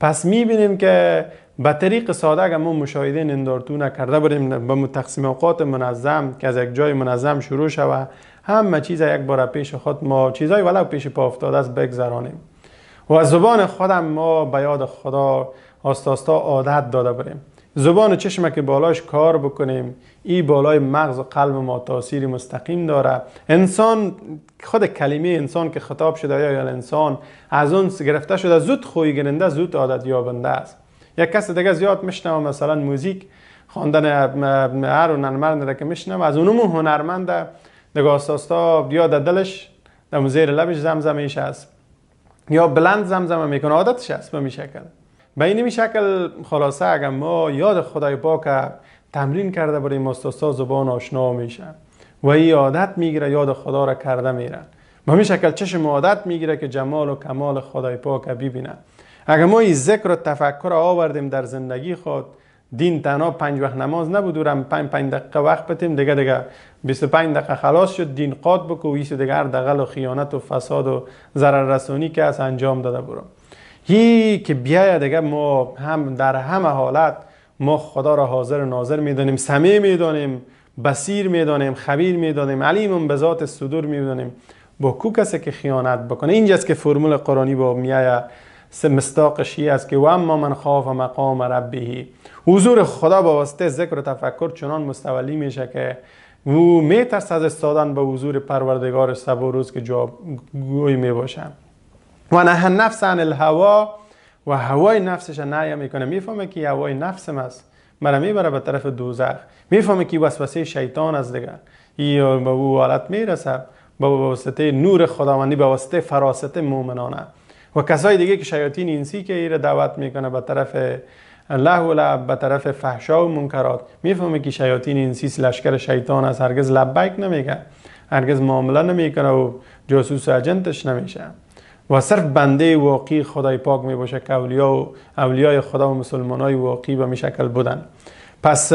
پس میبینیم که به طریق ساده اگر ما مشاهده نندارتو نکرده بریم به تقسیم اوقات منظم که از یک جای منظم شروع شوه همه چیز یک بار پیش خود ما چیزای ولو پیش پا افتاده است بگذرانیم و از زبان خودم ما به یاد خدا آستاستا عادت داده بریم زبان چشم که بالاش کار بکنیم این بالای مغز و قلب ما تاثیر مستقیم داره انسان خود کلمه انسان که خطاب شده یا یعنی انسان از اون گرفته شده زود خوی گرنده زود عادت یابنده است یک کس دیگه زیاد میشنم مثلا موزیک خواندن هر هنرمند را که میشنم از اونم هنرمنده دیگه آساستا یا در دلش در زیر لبش زمزمش است یا بلند زمزمه میکنه عادتش است به به این شکل خلاصه اگر ما یاد خدای پاک تمرین کرده برای مستاستا زبان آشنا میشه و ای عادت میگیره یاد خدا را کرده میره به این شکل چشم عادت میگیره که جمال و کمال خدای پاک ببینه اگر ما این ذکر و تفکر آوردیم در زندگی خود دین تنها پنج وقت نماز نبود دورم پنج پنج دقیقه وقت بتیم دیگه دیگه 25 دقیقه خلاص شد دین قاد بکو و دیگه هر دقل و خیانت و فساد و ضرر رسانی که از انجام داده برم هی که بیاید دیگه ما هم در همه حالت ما خدا را حاضر و ناظر میدانیم سمیع میدانیم بسیر میدانیم خبیر میدانیم علیمون به ذات صدور میدانیم با کو کسی که خیانت بکنه اینجاست که فرمول قرآنی با میایه مستاقشی است که و اما من خواف مقام ربی حضور خدا با واسطه ذکر و تفکر چنان مستولی میشه که و میترس از استادن به حضور پروردگار سب و روز که جواب گوی باشم و نه نفس عن الهوا و هوای نفسش نهی میکنه میفهمه که هوای نفسم است مرا میبره به طرف دوزخ میفهمه که وسوسه شیطان از دیگر این به او حالت میرسه به واسطه نور خداوندی به واسطه فراست مؤمنانه و کسای دیگه که شیاطین انسی که ایره دعوت میکنه به طرف الله و به طرف فحشا و منکرات میفهمه که شیاطین انسی لشکر شیطان است هرگز لبیک نمیگه هرگز معامله نمیکنه و جاسوس اجنتش نمیشه و صرف بنده واقعی خدای پاک می باشه که اولیا و اولیای خدا و مسلمان های واقعی به می شکل بودن پس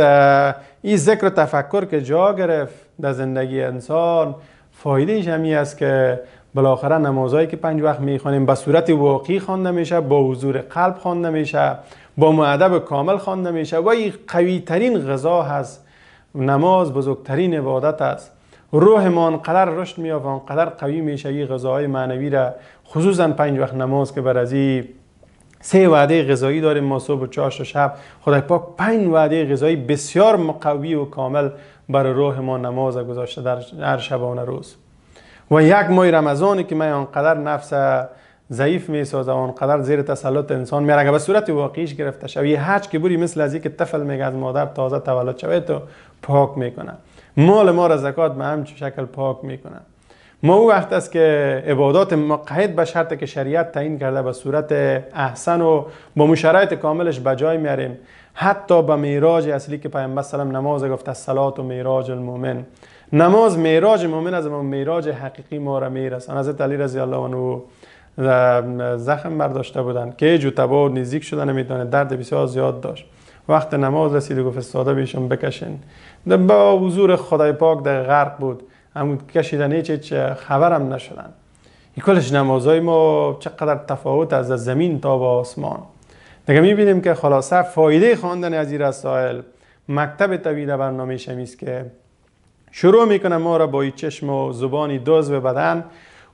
این ذکر تفکر که جا گرفت در زندگی انسان فایده همی است که بالاخره نمازهایی که پنج وقت میخوانیم به صورت واقعی خوانده میشه با حضور قلب خوانده میشه با معدب کامل خوانده میشه و این قوی ترین غذا هست نماز بزرگترین عبادت است روح ما انقدر رشد و انقدر قوی میشه این غذاهای معنوی را خصوصا پنج وقت نماز که بر از سه وعده غذایی داریم ما صبح و چهار و شب خدای پاک پنج وعده غذایی بسیار مقوی و کامل بر روح ما نماز گذاشته در هر شبانه روز و یک ماه رمضانی که من انقدر نفس ضعیف می سازه و زیر تسلط انسان میره اگر به صورت واقعیش گرفته شوی هرچ که بوری مثل از که طفل میگه از مادر تازه تولد شوی تو پاک میکنه مال ما را زکات به همچه شکل پاک میکنه ما او وقت است که عبادات قید به شرط که شریعت تعیین کرده به صورت احسن و با مشرایط کاملش به جای میاریم حتی به میراج اصلی که پیامبر سلام نماز گفته صلات و میراج المؤمن نماز میراج مومن از میراج حقیقی ما را میرسان از علی رضی الله عنه زخم برداشته بودند که جو تبا و نزدیک شدن میدانه درد بسیار زیاد داشت وقت نماز رسید و گفت ساده بهشون بکشین با حضور خدای پاک در غرق بود همون کشیدن هیچ خبرم نشدن این کلش نمازهای ما چقدر تفاوت از زمین تا به آسمان دیگه میبینیم که خلاصه فایده خواندن از این رسائل مکتب طویل برنامه شمیست که شروع میکنه ما را با این چشم و زبانی دوز به بدن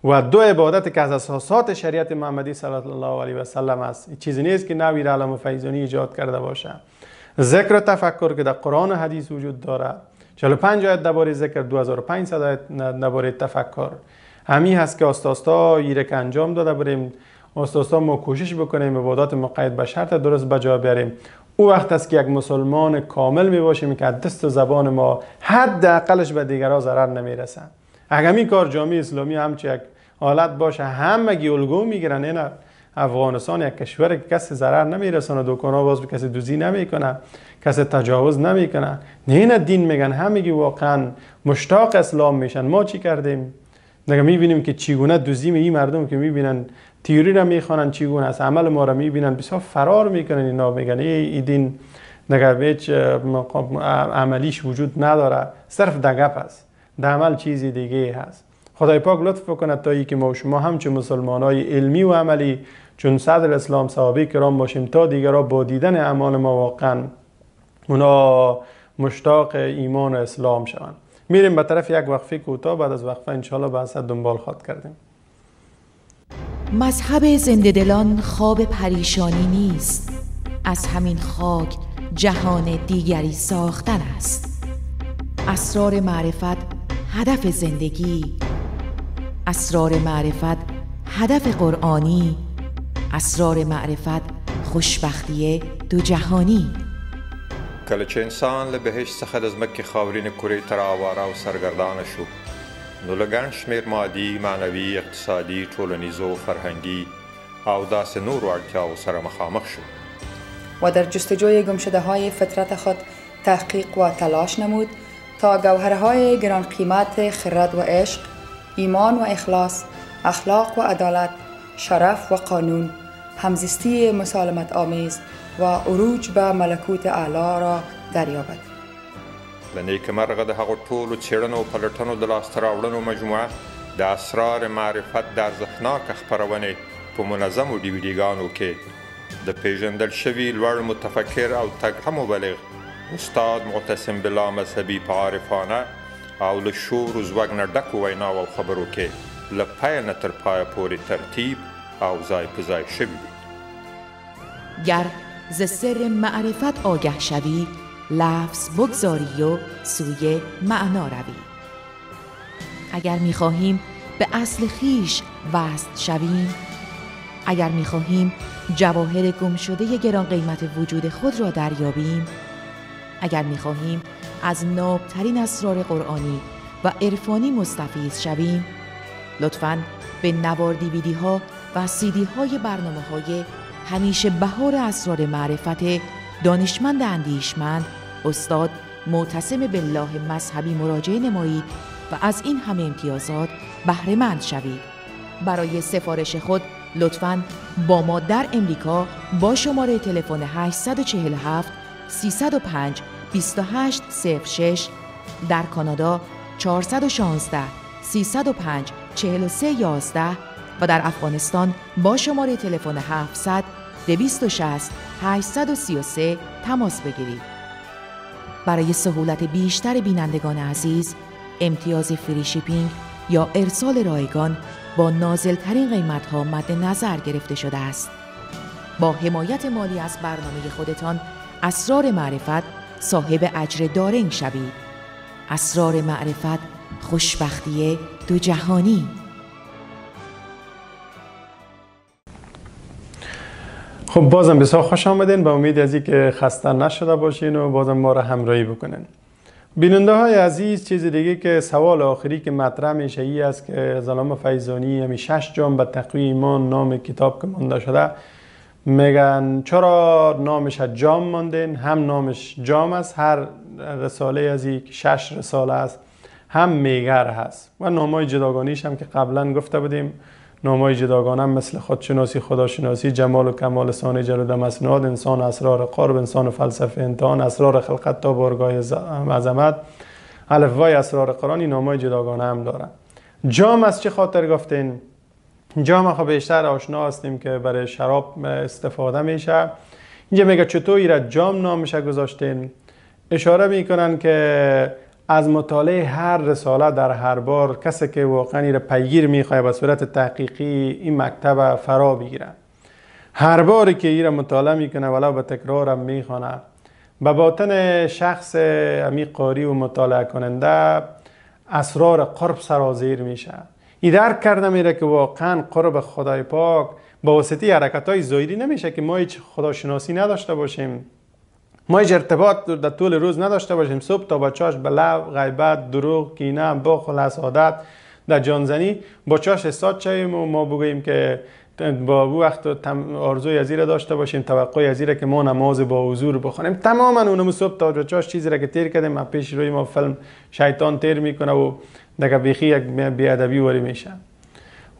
و دو عبادت که از اساسات شریعت محمدی صلی الله علیه و سلم است چیزی نیست که نویر علم و فیضانی ایجاد کرده باشه ذکر تفکر که در قرآن و حدیث وجود دارد 45 آیت درباره ذکر 2500 آیت درباره تفکر همین هست که ایره که انجام داده بریم استاستا ما کوشش بکنیم عبادات مقید به شرط درست بجا بیاریم او وقت است که یک مسلمان کامل می باشیم که دست و زبان ما حداقلش به دیگرها ضرر نمی رسن اگر این کار جامعه اسلامی همچه یک حالت باشه همگی الگو میگیرن اینا افغانستان یک کشور که کسی ضرر نمیرسانه ها باز به کسی دوزی کنه کسی تجاوز نمیکنه نه نه دین میگن همگی واقعا مشتاق اسلام میشن ما چی کردیم دیگه میبینیم که چیگونه دوزی این مردم که میبینن تیوری را میخوانن چیگونه از عمل ما را میبینن بسیار فرار میکنن اینا میگن ای, دین دیگه هیچ عملیش وجود نداره صرف دگپ است در عمل چیزی دیگه هست خدای پاک لطف کنه تا ای که ما شما مسلمان های علمی و عملی چون صدر اسلام صحابه کرام باشیم تا را با دیدن اعمال ما واقعا اونا مشتاق ایمان و اسلام شوند میریم به طرف یک وقفه کوتاه بعد از وقفه انشالله بحث دنبال خواد کردیم مذهب زنده دلان خواب پریشانی نیست از همین خاک جهان دیگری ساختن است اسرار معرفت هدف زندگی اسرار معرفت هدف قرآنی اسرار معرفت خوشبختی دو جهانی کله چې انسان له بهش څخه د ځمکې خاورین کورې ته آواره او سرګردانه شو نو ګڼ شمیر مادي معنوي اقتصادي ټولنیزو فرهنګي او داسې نورو اړتیاو سره مخامخ شو و در جستجوی گمشده های فطرت خود تحقیق و تلاش نمود تا های گران قیمت خرد و عشق، ایمان و اخلاص، اخلاق و عدالت، شرف و قانون همزیستی مسالمت آمیز و عروج به ملکوت اعلا را دریابد د نیکمرغه د هغو ټولو څیړنو او پلټنو د لاسته راوړنو مجموعه د اسرار معرفت د ارزښتناک خپرونې په منظمو ډیویډیګانو کې د پیژندل شوي لوړ متفکر او تګ مبلغ استاد معتصم بالله مذهبي په عارفانه او له شور او زوګ نه ډکو ویناو او خبرو کې له پای نه تر پای پورې ترتیب او زای پزای گر ز سر معرفت آگه شوی لفظ بگذاری و سوی معنا روی اگر میخواهیم به اصل خیش وصل شویم اگر میخواهیم جواهر گم شده گران قیمت وجود خود را دریابیم اگر میخواهیم از نابترین اسرار قرآنی و عرفانی مستفیض شویم لطفاً به نوار دیویدی ها و سیدی های برنامه های همیشه بهار اسرار معرفت دانشمند اندیشمند استاد معتصم بالله مذهبی مراجعه نمایید و از این همه امتیازات بهره مند شوید برای سفارش خود لطفا با ما در امریکا با شماره تلفن 847 305 2806 در کانادا 416 305 4311 و در افغانستان با شماره تلفن 700 260 833 تماس بگیرید. برای سهولت بیشتر بینندگان عزیز، امتیاز فری شیپینگ یا ارسال رایگان با نازلترین قیمت ها مد نظر گرفته شده است. با حمایت مالی از برنامه خودتان، اسرار معرفت صاحب اجر دارنگ شوید. اسرار معرفت خوشبختی دو جهانی خب بازم بسیار خوش آمدین به امید از که خسته نشده باشین و بازم ما را همراهی بکنین بیننده های عزیز چیز دیگه که سوال آخری که مطرح میشه ای است که زلام فیضانی همین شش جام به تقوی ایمان نام کتاب که مانده شده میگن چرا نامش جام ماندین هم نامش جام است هر رساله از یک شش رساله است هم میگر هست و نامای جداگانیش هم که قبلا گفته بودیم نامای جداگانه مثل خودشناسی خداشناسی جمال و کمال سانه جلود مسناد انسان اسرار قرب، انسان فلسفه انتان اسرار خلقت تا برگاه عظمت الف وای اسرار قرآن این نامای جداگانه هم دارن جام از چه خاطر گفتین جام خب بیشتر آشنا هستیم که برای شراب استفاده میشه اینجا میگه چطور را جام نامش گذاشتین اشاره میکنن که از مطالعه هر رساله در هر بار کسی که واقعا را پیگیر میخواه به صورت تحقیقی این مکتب فرا بگیره هر باری که ایره مطالعه میکنه ولو به تکرارم میخوانه به باطن شخص امی قاری و مطالعه کننده اسرار قرب سرازیر میشه ای درک کرده میره که واقعا قرب خدای پاک با واسطه حرکت های زایری نمیشه که ما هیچ خداشناسی نداشته باشیم ما هیچ ارتباط در طول روز نداشته باشیم صبح تا بچاش به لب غیبت دروغ کینه بخل حسادت در جانزنی با چاش حساد شویم و ما بگوییم که با او وقت آرزوی از داشته باشیم توقع از که ما نماز با حضور بخونیم تماما اونم صبح تا چاش چیزی را که تیر کردیم پیش روی ما فلم شیطان تیر میکنه و دکه بیخی یک بیادبی واری میشه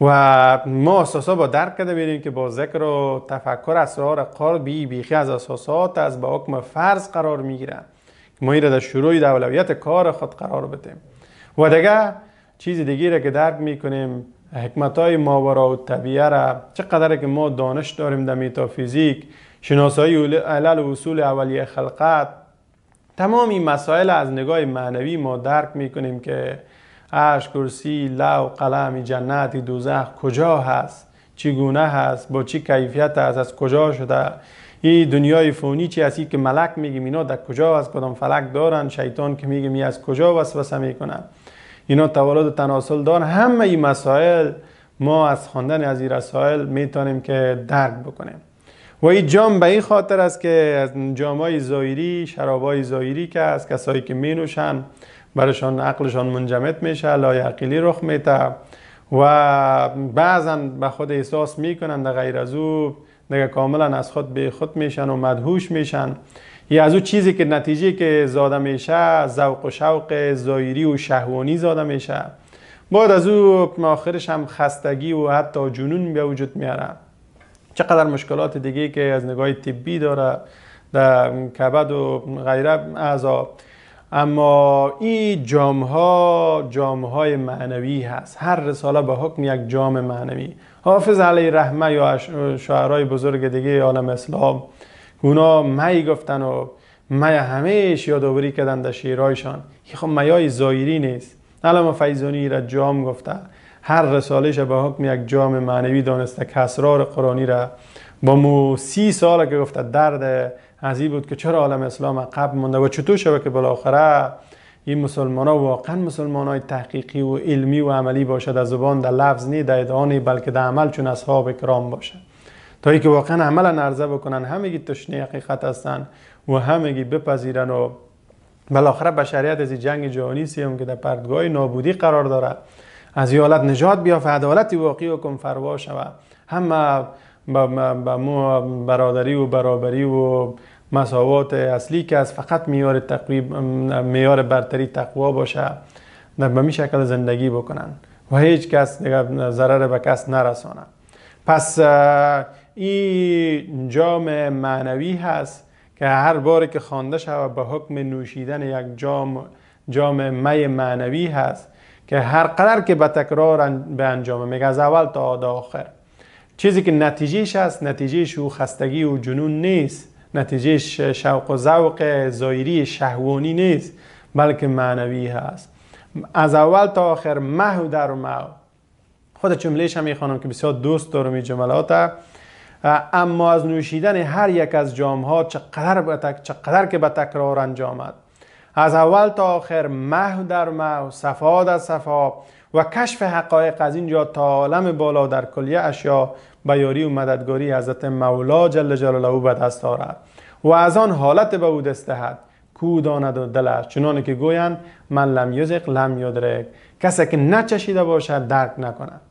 و ما اساسا با درک کرده بیریم که با ذکر و تفکر اسرار بی بیخی از اساسات از به حکم فرض قرار میگیره ما این را در شروع دولویت کار خود قرار بدیم و دیگه چیز دیگی را که درک میکنیم حکمت های ماورا و طبیعه را چقدر که ما دانش داریم در میتافیزیک شناسایی علل و اصول اولیه خلقت تمام این مسائل از نگاه معنوی ما درک میکنیم که عرش کرسی لو قلمی جنتی دوزخ کجا هست چگونه هست با چی کیفیت هست از کجا شده این دنیای فونی چی هستی که ملک میگیم اینا در کجا از کدام فلک دارن شیطان که میگه می از کجا وسوسه میکنن اینا تولد تناسل دارن همه این مسائل ما از خواندن از این رسائل میتونیم که درک بکنیم و این جام به این خاطر است که از جامای زایری شرابای زایری که از کسایی که مینوشن برشان عقلشان منجمد میشه لایقیلی رخ میده و بعضا به خود احساس میکنن در غیر از او دیگه کاملا از خود به خود میشن و مدهوش میشن یه از او چیزی که نتیجه که زاده میشه ذوق و شوق زایری و شهوانی زاده میشه بعد از او آخرش هم خستگی و حتی جنون به وجود میاره چقدر مشکلات دیگه که از نگاه طبی داره در کبد و غیره اعضا اما این جام ها جام های معنوی هست هر رساله به حکم یک جام معنوی حافظ علی رحمه یا شعرهای بزرگ دیگه عالم اسلام اونا می گفتن و می همیش یادآوری کردن در شعرهایشان که خب میای زایری نیست علم فیضانی را جام گفته هر رسالهش به حکم یک جام معنوی دانسته کسرار اسرار قرآنی را با مو سی سال که گفته درد از این بود که چرا عالم اسلام عقب مونده و چطور شده که بالاخره این مسلمان ها واقعا مسلمان های تحقیقی و علمی و عملی باشد از زبان در لفظ نی در بلکه در عمل چون اصحاب کرام باشه. تا اینکه واقعا عملا نرزه بکنن همگی تشنه حقیقت هستن و همه همگی بپذیرن و بالاخره بشریت از جنگ جهانی سیم که در پردگاه نابودی قرار دارد از این حالت نجات بیا عدالتی واقعی و کن فروا شود همه به برادری و برابری و مساوات اصلی که از فقط میار میار برتری تقوا باشه در به شکل زندگی بکنن و هیچ کس دیگه ضرر به کس نرسانه پس این جام معنوی هست که هر باری که خوانده شود به حکم نوشیدن یک جام جام می معنوی هست که هر قدر که به تکرار به انجام میگه از اول تا آخر چیزی که نتیجهش هست نتیجهش او خستگی و جنون نیست نتیجه شوق و ذوق زایری شهوانی نیست بلکه معنوی هست از اول تا آخر محو در محو خود جملهش هم میخوانم که بسیار دوست دارم این جملات اما از نوشیدن هر یک از جام ها چقدر, چقدر که به تکرار انجامد از اول تا آخر محو در محو صفا در صفا و کشف حقایق از اینجا تا عالم بالا در کلیه اشیا به یاری و مددگاری حضرت مولا جل جلاله به دست آرد و از آن حالت به او دست دهد کو داند و دلش چنانه که گویند من لم یزق لم یدرک کسی که نچشیده باشد درک نکند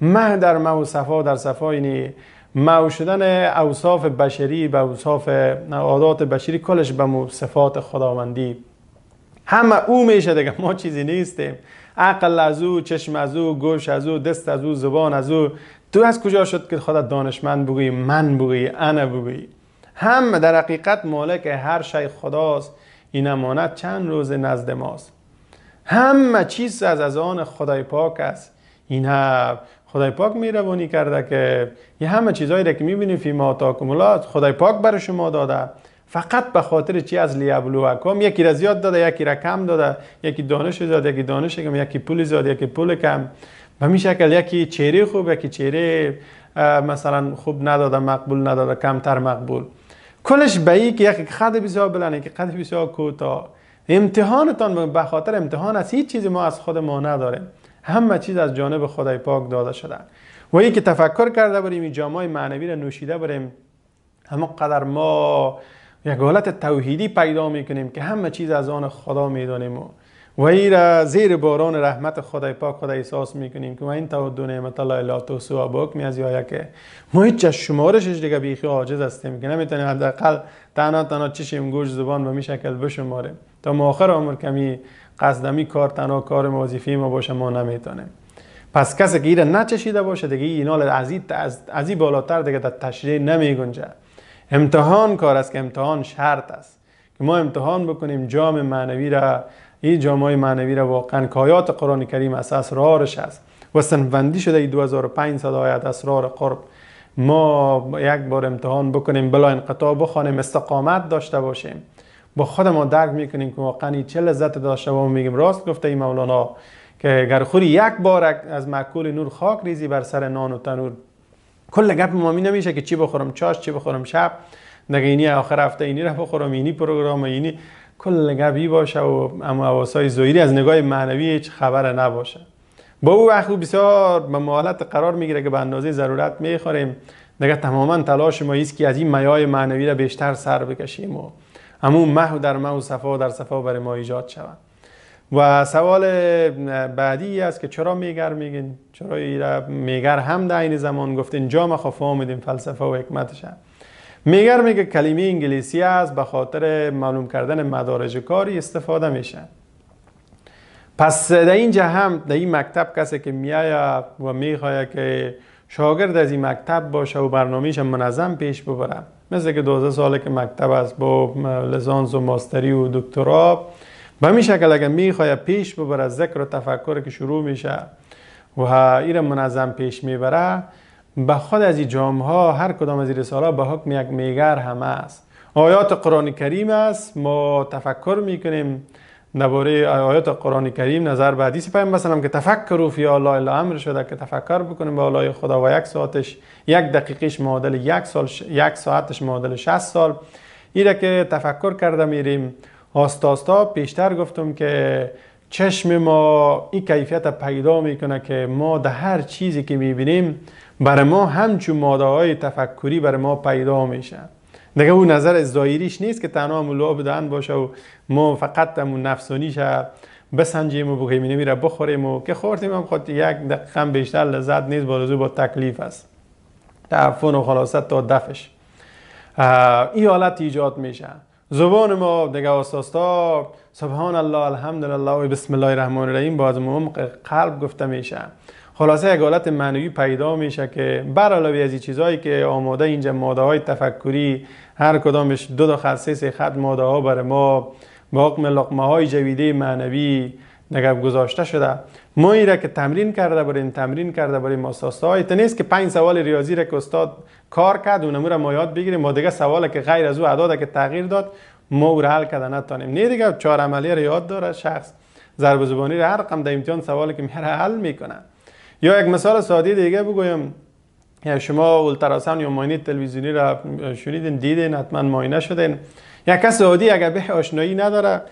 مه در مه صفا در صفا اینی مو شدن اوصاف بشری به اوصاف عادات بشری کلش به صفات خداوندی همه او میشه دیگه ما چیزی نیستیم عقل از او چشم از او گوش از او دست از او زبان از او تو از کجا شد که خودت دانشمند بگویی من بگویی انا بگویی هم در حقیقت مالک هر شی خداست این امانت چند روز نزد ماست همه چیز از از آن خدای پاک است این خدای پاک می میروانی کرده که یه همه چیزهایی را که میبینی فیما تاکمولات خدای پاک بر شما داده فقط به خاطر چی از لیابلو اکام، یکی را زیاد داده یکی را کم داده یکی دانش زیاد یکی دانش کم یکی پول زیاد یکی پول کم به این شکل یکی چهره خوب یکی چهره مثلا خوب نداده مقبول نداده کمتر مقبول کلش به ای که یکی خد بسیار بلند یکی خد بسیار کوتاه امتحانتان به خاطر امتحان است هیچ چیزی ما از خود ما نداره همه چیز از جانب خدای پاک داده شده و ای که تفکر کرده بریم این جامعه معنوی رو نوشیده بریم همه قدر ما یک حالت توحیدی پیدا میکنیم که همه چیز از آن خدا میدانیم و و ای زیر باران رحمت خدای پاک خدا احساس میکنیم که ما این تود نعمت الله لا سوا بک می از یا که ما هیچ از شمارشش دیگه بیخی عاجز هستیم که نمیتونیم حداقل تنها تنها چشیم گوش زبان و میشکل بشماریم تا ما آخر عمر کمی قصدمی کار تنها کار موظیفی ما باشه ما نمیتونیم پس کسی که ایره نچشیده باشه دیگه این حال از این بالاتر دیگه در نمی گنجه. امتحان کار است که امتحان شرط است که ما امتحان بکنیم جام معنوی را این جامعه معنوی را واقعا کایات قرآن کریم از اسرارش است و وندی شده ای 2500 آیت اسرار قرب ما یک بار امتحان بکنیم بلا انقطاع بخوانیم استقامت داشته باشیم با خود ما درک میکنیم که واقعا چه لذت داشته و میگیم راست گفته ای مولانا که اگر خوری یک بار از مکول نور خاک ریزی بر سر نان و تنور کل گپ ما می نمیشه که چی بخورم چاش چی بخورم شب نگه اینی آخر هفته اینی رو بخورم اینی پروگرام اینی کل قوی باشه و اما های زویری از نگاه معنوی هیچ خبر نباشه با او وقت بسیار به معالت قرار میگیره که به اندازه ضرورت میخوریم دیگه تماما تلاش ما است که از این میای معنوی را بیشتر سر بکشیم و همون محو در و صفا در صفا برای ما ایجاد شود و سوال بعدی است که چرا میگر میگین چرا میگر هم در این زمان گفتین جام فلسفه و حکمتش میگرمه که کلمه انگلیسی است به خاطر معلوم کردن مدارج کاری استفاده میشه. پس در اینجا هم در این مکتب کسی که میایه و میخواید که شاگرد از این مکتب باشه و برنامهش منظم پیش ببره مثل که 12 ساله که مکتب است با لزانز و ماستری و دکترا به این شکل اگر میخواید پیش ببره ذکر و تفکر که شروع میشه و ایره منظم پیش میبره به خود از این جام ها هر کدام از این رساله به حکم یک میگر همه است آیات قرآن کریم است ما تفکر میکنیم درباره آیات قرآن کریم نظر به حدیث پیام مثلا که تفکر فی الله الا امر شده که تفکر بکنیم به الله خدا و یک ساعتش یک دقیقش معادل یک سال یک ساعتش معادل 60 سال ایره که تفکر کرده میریم آستا آستا پیشتر گفتم که چشم ما این کیفیت پیدا میکنه که ما در هر چیزی که میبینیم برای ما همچون ماده های تفکری برای ما پیدا میشه دیگه اون نظر ظاهریش نیست که تنها مولا لعب باشه و ما فقط نفسانی نفسانیش بسنجیم و بگیم نمیره بخوریم و که خوردیم هم خود یک دقیقا بیشتر لذت نیست با با تکلیف است تعفن و خلاصت تا دفش این حالت ایجاد میشه زبان ما دیگه آساستا سبحان الله الحمدلله و بسم الله الرحمن الرحیم باز ما قلب گفته میشه خلاصه یک حالت معنوی پیدا میشه که بر علاوه از این چیزهایی که آماده اینجا ماده های تفکری هر کدامش دو تا خط سه خط ماده ها بر ما با حکم لقمه های جویده معنوی نگب گذاشته شده ما این را که تمرین کرده این تمرین کرده بریم اساسه های نیست که پنج سوال ریاضی را که استاد کار کرد اونمو را ما یاد بگیریم ما دیگه سوال که غیر از او عداد که تغییر داد ما او را حل کرده نتانیم نه دیگه چهار عملیه را یاد داره شخص ضرب زبانی را هر رقم در امتحان که میره حل میکنه یا یک مثال ساده دیگه بگویم شما اولتراسان یا ماینه تلویزیونی را شنیدین دیدین حتما ماینه شدین یک کس عادی اگر به آشنایی نداره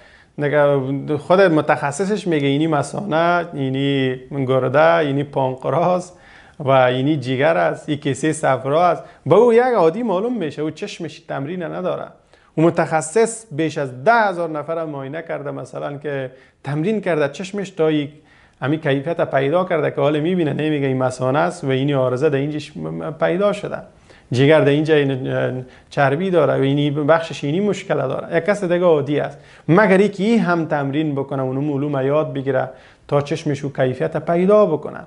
خود متخصصش میگه اینی مسانه اینی گرده اینی پانقراز و اینی جیگر است این کیسه صفرا است با او یک عادی معلوم میشه او چشمش تمرین نداره او متخصص بیش از ده هزار نفر معاینه کرده مثلا که تمرین کرده چشمش تا امی کیفیت پیدا کرده که حالا میبینه نمیگه این مسانه است و اینی آرزه در اینجا پیدا شده جگر در اینجا این چربی داره و اینی بخشش اینی مشکل داره یک کس دیگه عادی است مگر اینکه این هم تمرین بکنه اونم علوم یاد بگیره تا چشمش و کیفیت پیدا بکنه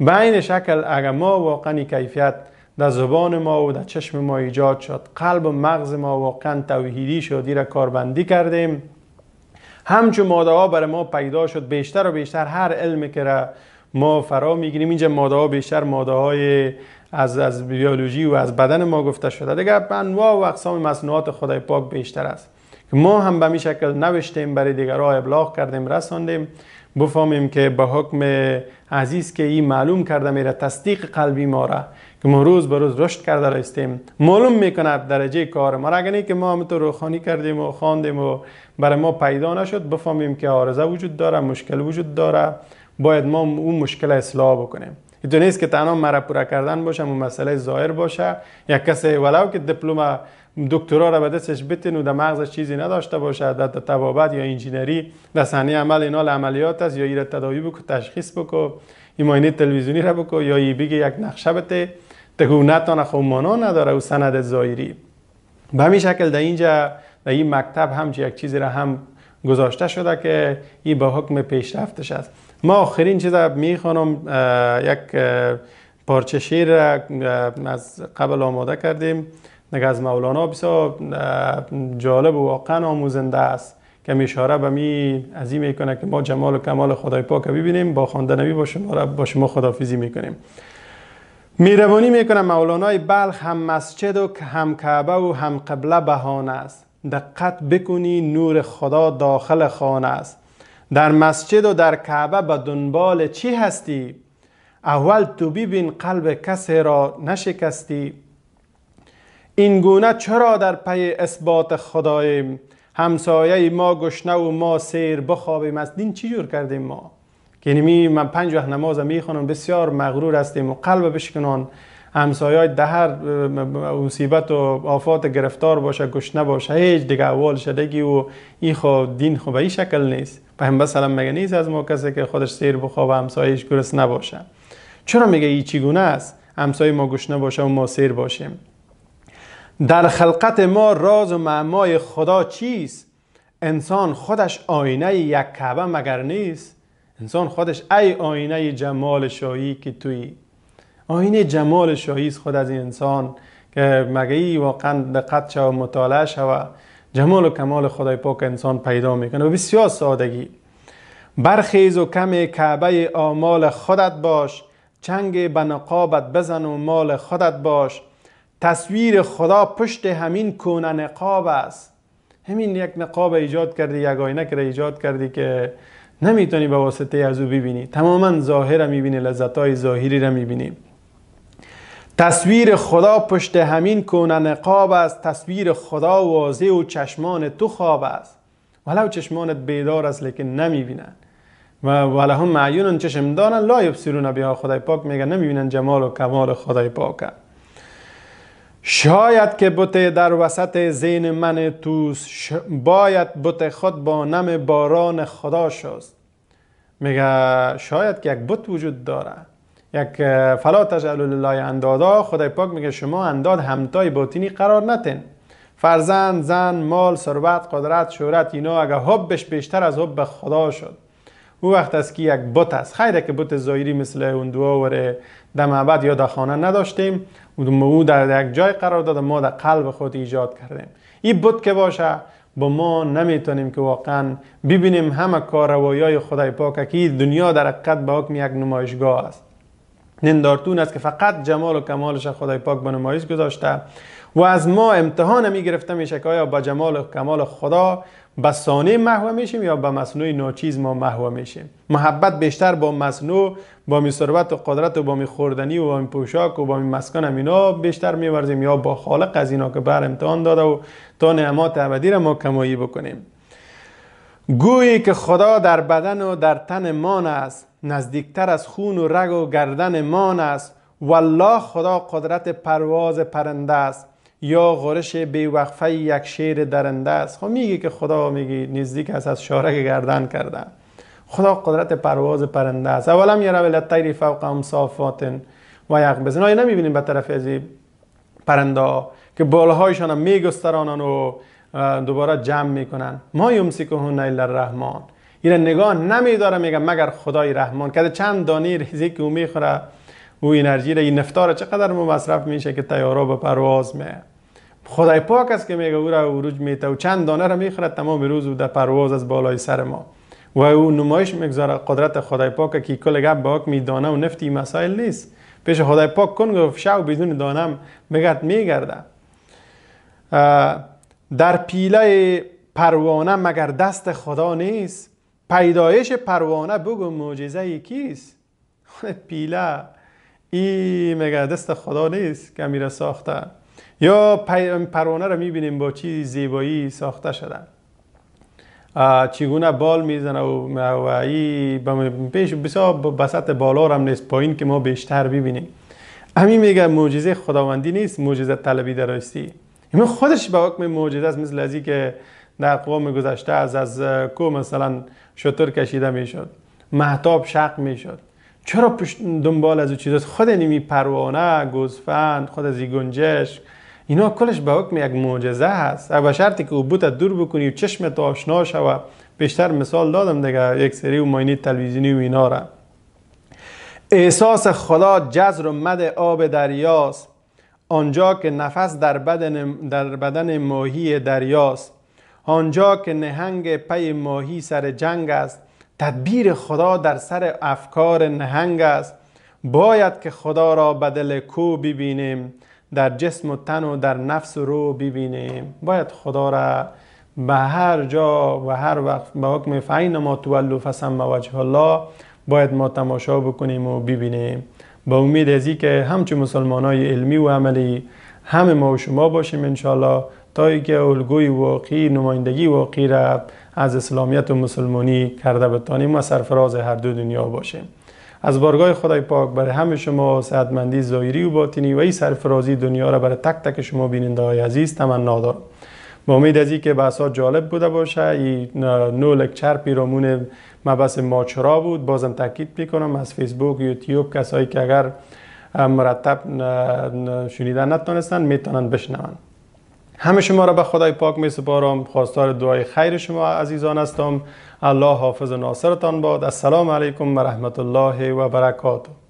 به این شکل اگر ما واقعا کیفیت در زبان ما و در چشم ما ایجاد شد قلب و مغز ما واقعا توحیدی شدی را کاربندی کردیم همچون ماده ها برای ما پیدا شد بیشتر و بیشتر هر علمی که را ما فرا میگیریم اینجا ماده ها بیشتر ماده های از, از بیولوژی و از بدن ما گفته شده دیگر انواع و اقسام مصنوعات خدای پاک بیشتر است که ما هم به می شکل نوشتیم برای را ابلاغ کردیم رساندیم بفهمیم که به حکم عزیز که این معلوم کرده میره تصدیق قلبی ما را که ما روز به روز رشد کرده رستیم معلوم میکند درجه کار ما را که ما هم تو روخانی کردیم و خواندیم و برای ما پیدا نشد بفهمیم که آرزه وجود داره مشکل وجود داره باید ما اون مشکل اصلاح بکنیم این نیست که تنها مرا پورا کردن باشه اون مسئله ظاهر باشه یک کسی ولو که دیپلم دکترا را به دستش بتین و در مغزش چیزی نداشته باشه در طبابت یا انجینری در صحنه عمل اینا عملیات است یا را تدایی بکو تشخیص بکو این ماینه تلویزیونی را بکو یا ای بگه یک نقشه بته تا نتانه مانا نداره و سند ظاهری به همین شکل در اینجا در این مکتب هم یک چیزی را هم گذاشته شده که این به حکم پیشرفتش است ما آخرین چیز میخوانم یک پارچه شیر از قبل آماده کردیم نگه از مولانا بسیار جالب و واقعا آموزنده است که میشاره به می عظیم میکنه که ما جمال و کمال خدای پاک ببینیم با خواندنوی با شما را با شما خدافیزی میکنیم می میکنه مولانای بلخ هم مسجد و هم کعبه و هم قبله بهانه است دقت بکنی نور خدا داخل خانه است در مسجد و در کعبه به دنبال چی هستی؟ اول تو ببین قلب کسی را نشکستی این گونه چرا در پی اثبات خداییم همسایه ما گشنه و ما سیر بخوابیم از دین چی جور کردیم ما یعنی من پنج وقت نماز میخوانم بسیار مغرور هستیم و قلب بشکنان همسایه دهر مصیبت و آفات گرفتار باشه گشنه باشه هیچ دیگه اول شدگی و این خو دین خو به این شکل نیست هم سلام مگه نیست از ما کسی که خودش سیر بخوابه و همسایش گرس نباشه چرا میگه این چیگونه است همسایه ما گشنه باشه و ما سیر باشیم در خلقت ما راز و معمای خدا چیست انسان خودش آینه یک کعبه مگر نیست انسان خودش ای آینه جمال شایی که توی آینه جمال شاییست خود از این انسان که مگه ای واقعا دقت و مطالعه شو جمال و کمال خدای پاک انسان پیدا میکنه و بسیار سادگی برخیز و کم کعبه آمال خودت باش چنگ به نقابت بزن و مال خودت باش تصویر خدا پشت همین کونه نقاب است همین یک نقاب ایجاد کردی یک آینه که ایجاد کردی که نمیتونی به واسطه از او ببینی تماما ظاهر میبینی لذتای ظاهری را میبینی تصویر خدا پشت همین کونه نقاب است تصویر خدا واضح و چشمان تو خواب است ولو چشمانت بیدار است لیکن نمیبینند و هم معیون چشم دارن لا یبصرون بها خدای پاک میگه نمیبینن جمال و کمال خدای پاک شاید که بت در وسط زین من توس باید بت خود با نم باران خدا شست میگه شاید که یک بت وجود دارد یک فلا تجعلوا لله اندادا خدای پاک میگه شما انداد همتای باطنی قرار نتین فرزند زن مال ثروت قدرت شهرت اینا اگه حبش بیشتر از حب خدا شد او وقت است که یک بت است خیره که بت ظاهری مثل اون دو دم معبد یا در خانه نداشتیم او در یک جای قرار داده ما در قلب خود ایجاد کردیم این بت که باشه با ما نمیتونیم که واقعا ببینیم همه کار های خدای پاک که دنیا در حقیقت به حکم یک نمایشگاه است نندارتون است که فقط جمال و کمالش خدای پاک به نمایش گذاشته و از ما امتحان می گرفته میشه که آیا با جمال و کمال خدا به سانه محو میشیم یا به مصنوع ناچیز ما محو میشیم محبت بیشتر با مصنوع با می ثروت و قدرت و با می خوردنی و با می پوشاک و با می مسکن اینا بیشتر میورزیم یا با خالق از اینا که بر امتحان داده و تا نعمات ابدی را ما کمایی بکنیم گویی که خدا در بدن و در تن مان است نزدیکتر از خون و رگ و گردن مان است والله خدا قدرت پرواز پرنده است یا غرش بیوقفه یک شیر درنده است خب میگی که خدا میگه نزدیک است از شارک گردن کرده خدا قدرت پرواز پرنده است اولم یه رویل لطیری فوق هم صافاتن و بزن آیا نمیبینیم به طرف از پرنده که بالهایشان هم میگسترانن و دوباره جمع میکنن ما یمسکهن الا رحمان این یعنی نگاه نمیداره میگه مگر خدای رحمان که چند دانه ریزی که او میخوره او انرژی را این نفتار چقدر مصرف میشه که تیارا به پرواز میه خدای پاک است که میگه او را اروج میته و چند دانه را میخوره تمام روز او در پرواز از بالای سر ما و او نمایش میگذاره قدرت خدای پاک که کل گپ به می دانه و نفتی مسائل نیست پیش خدای پاک کن گفت شو بدون دانم بگرد میگرده در پیله پروانه مگر دست خدا نیست پیدایش پروانه بگو معجزه کیست (laughs) پیله ای مگر دست خدا نیست که میره ساخته یا پروانه رو میبینیم با چی زیبایی ساخته شده چگونه بال میزنه و ای پیش بسیار بسط بالا هم نیست پایین که ما بیشتر ببینیم همین میگه معجزه خداوندی نیست معجزه طلبی درستی این خودش به حکم موجود است مثل ازی که در قوم گذشته از از کو مثلا شطر کشیده میشد محتاب شق میشد چرا پشت دنبال از او چیزاست خود نیمی پروانه گزفند، خود از گنجش اینا کلش به حکم یک معجزه هست اگر شرطی که او بوته دور بکنی و چشمت آشنا شوه بیشتر مثال دادم دیگه یک سری و ماینی تلویزیونی و اینا را احساس خدا جزر و مد آب دریاست آنجا که نفس در بدن, در بدن ماهی دریاست آنجا که نهنگ پی ماهی سر جنگ است تدبیر خدا در سر افکار نهنگ است باید که خدا را به دل کو ببینیم در جسم و تن و در نفس و رو ببینیم باید خدا را به هر جا و هر وقت به حکم ما تولو فسم وجه الله باید ما تماشا بکنیم و ببینیم با امید ازی که همچون مسلمان های علمی و عملی همه ما و شما باشیم انشالله تا ای که الگوی واقعی نمایندگی واقعی را از اسلامیت و مسلمانی کرده بتانیم و سرفراز هر دو دنیا باشیم از بارگاه خدای پاک برای همه شما سعادتمندی ظاهری و باطنی و این سرفرازی دنیا را برای تک تک شما بیننده های عزیز تمنا دارم با امید از که بحثات جالب بوده باشه این نو لکچر پیرامون مبحث ماچرا بود بازم تاکید میکنم از فیسبوک یوتیوب کسایی که اگر مرتب شنیدن نتونستن میتونن بشنون همه شما را به خدای پاک می سپارم خواستار دعای خیر شما عزیزان هستم الله حافظ ناصرتان باد السلام علیکم و رحمت الله و برکاته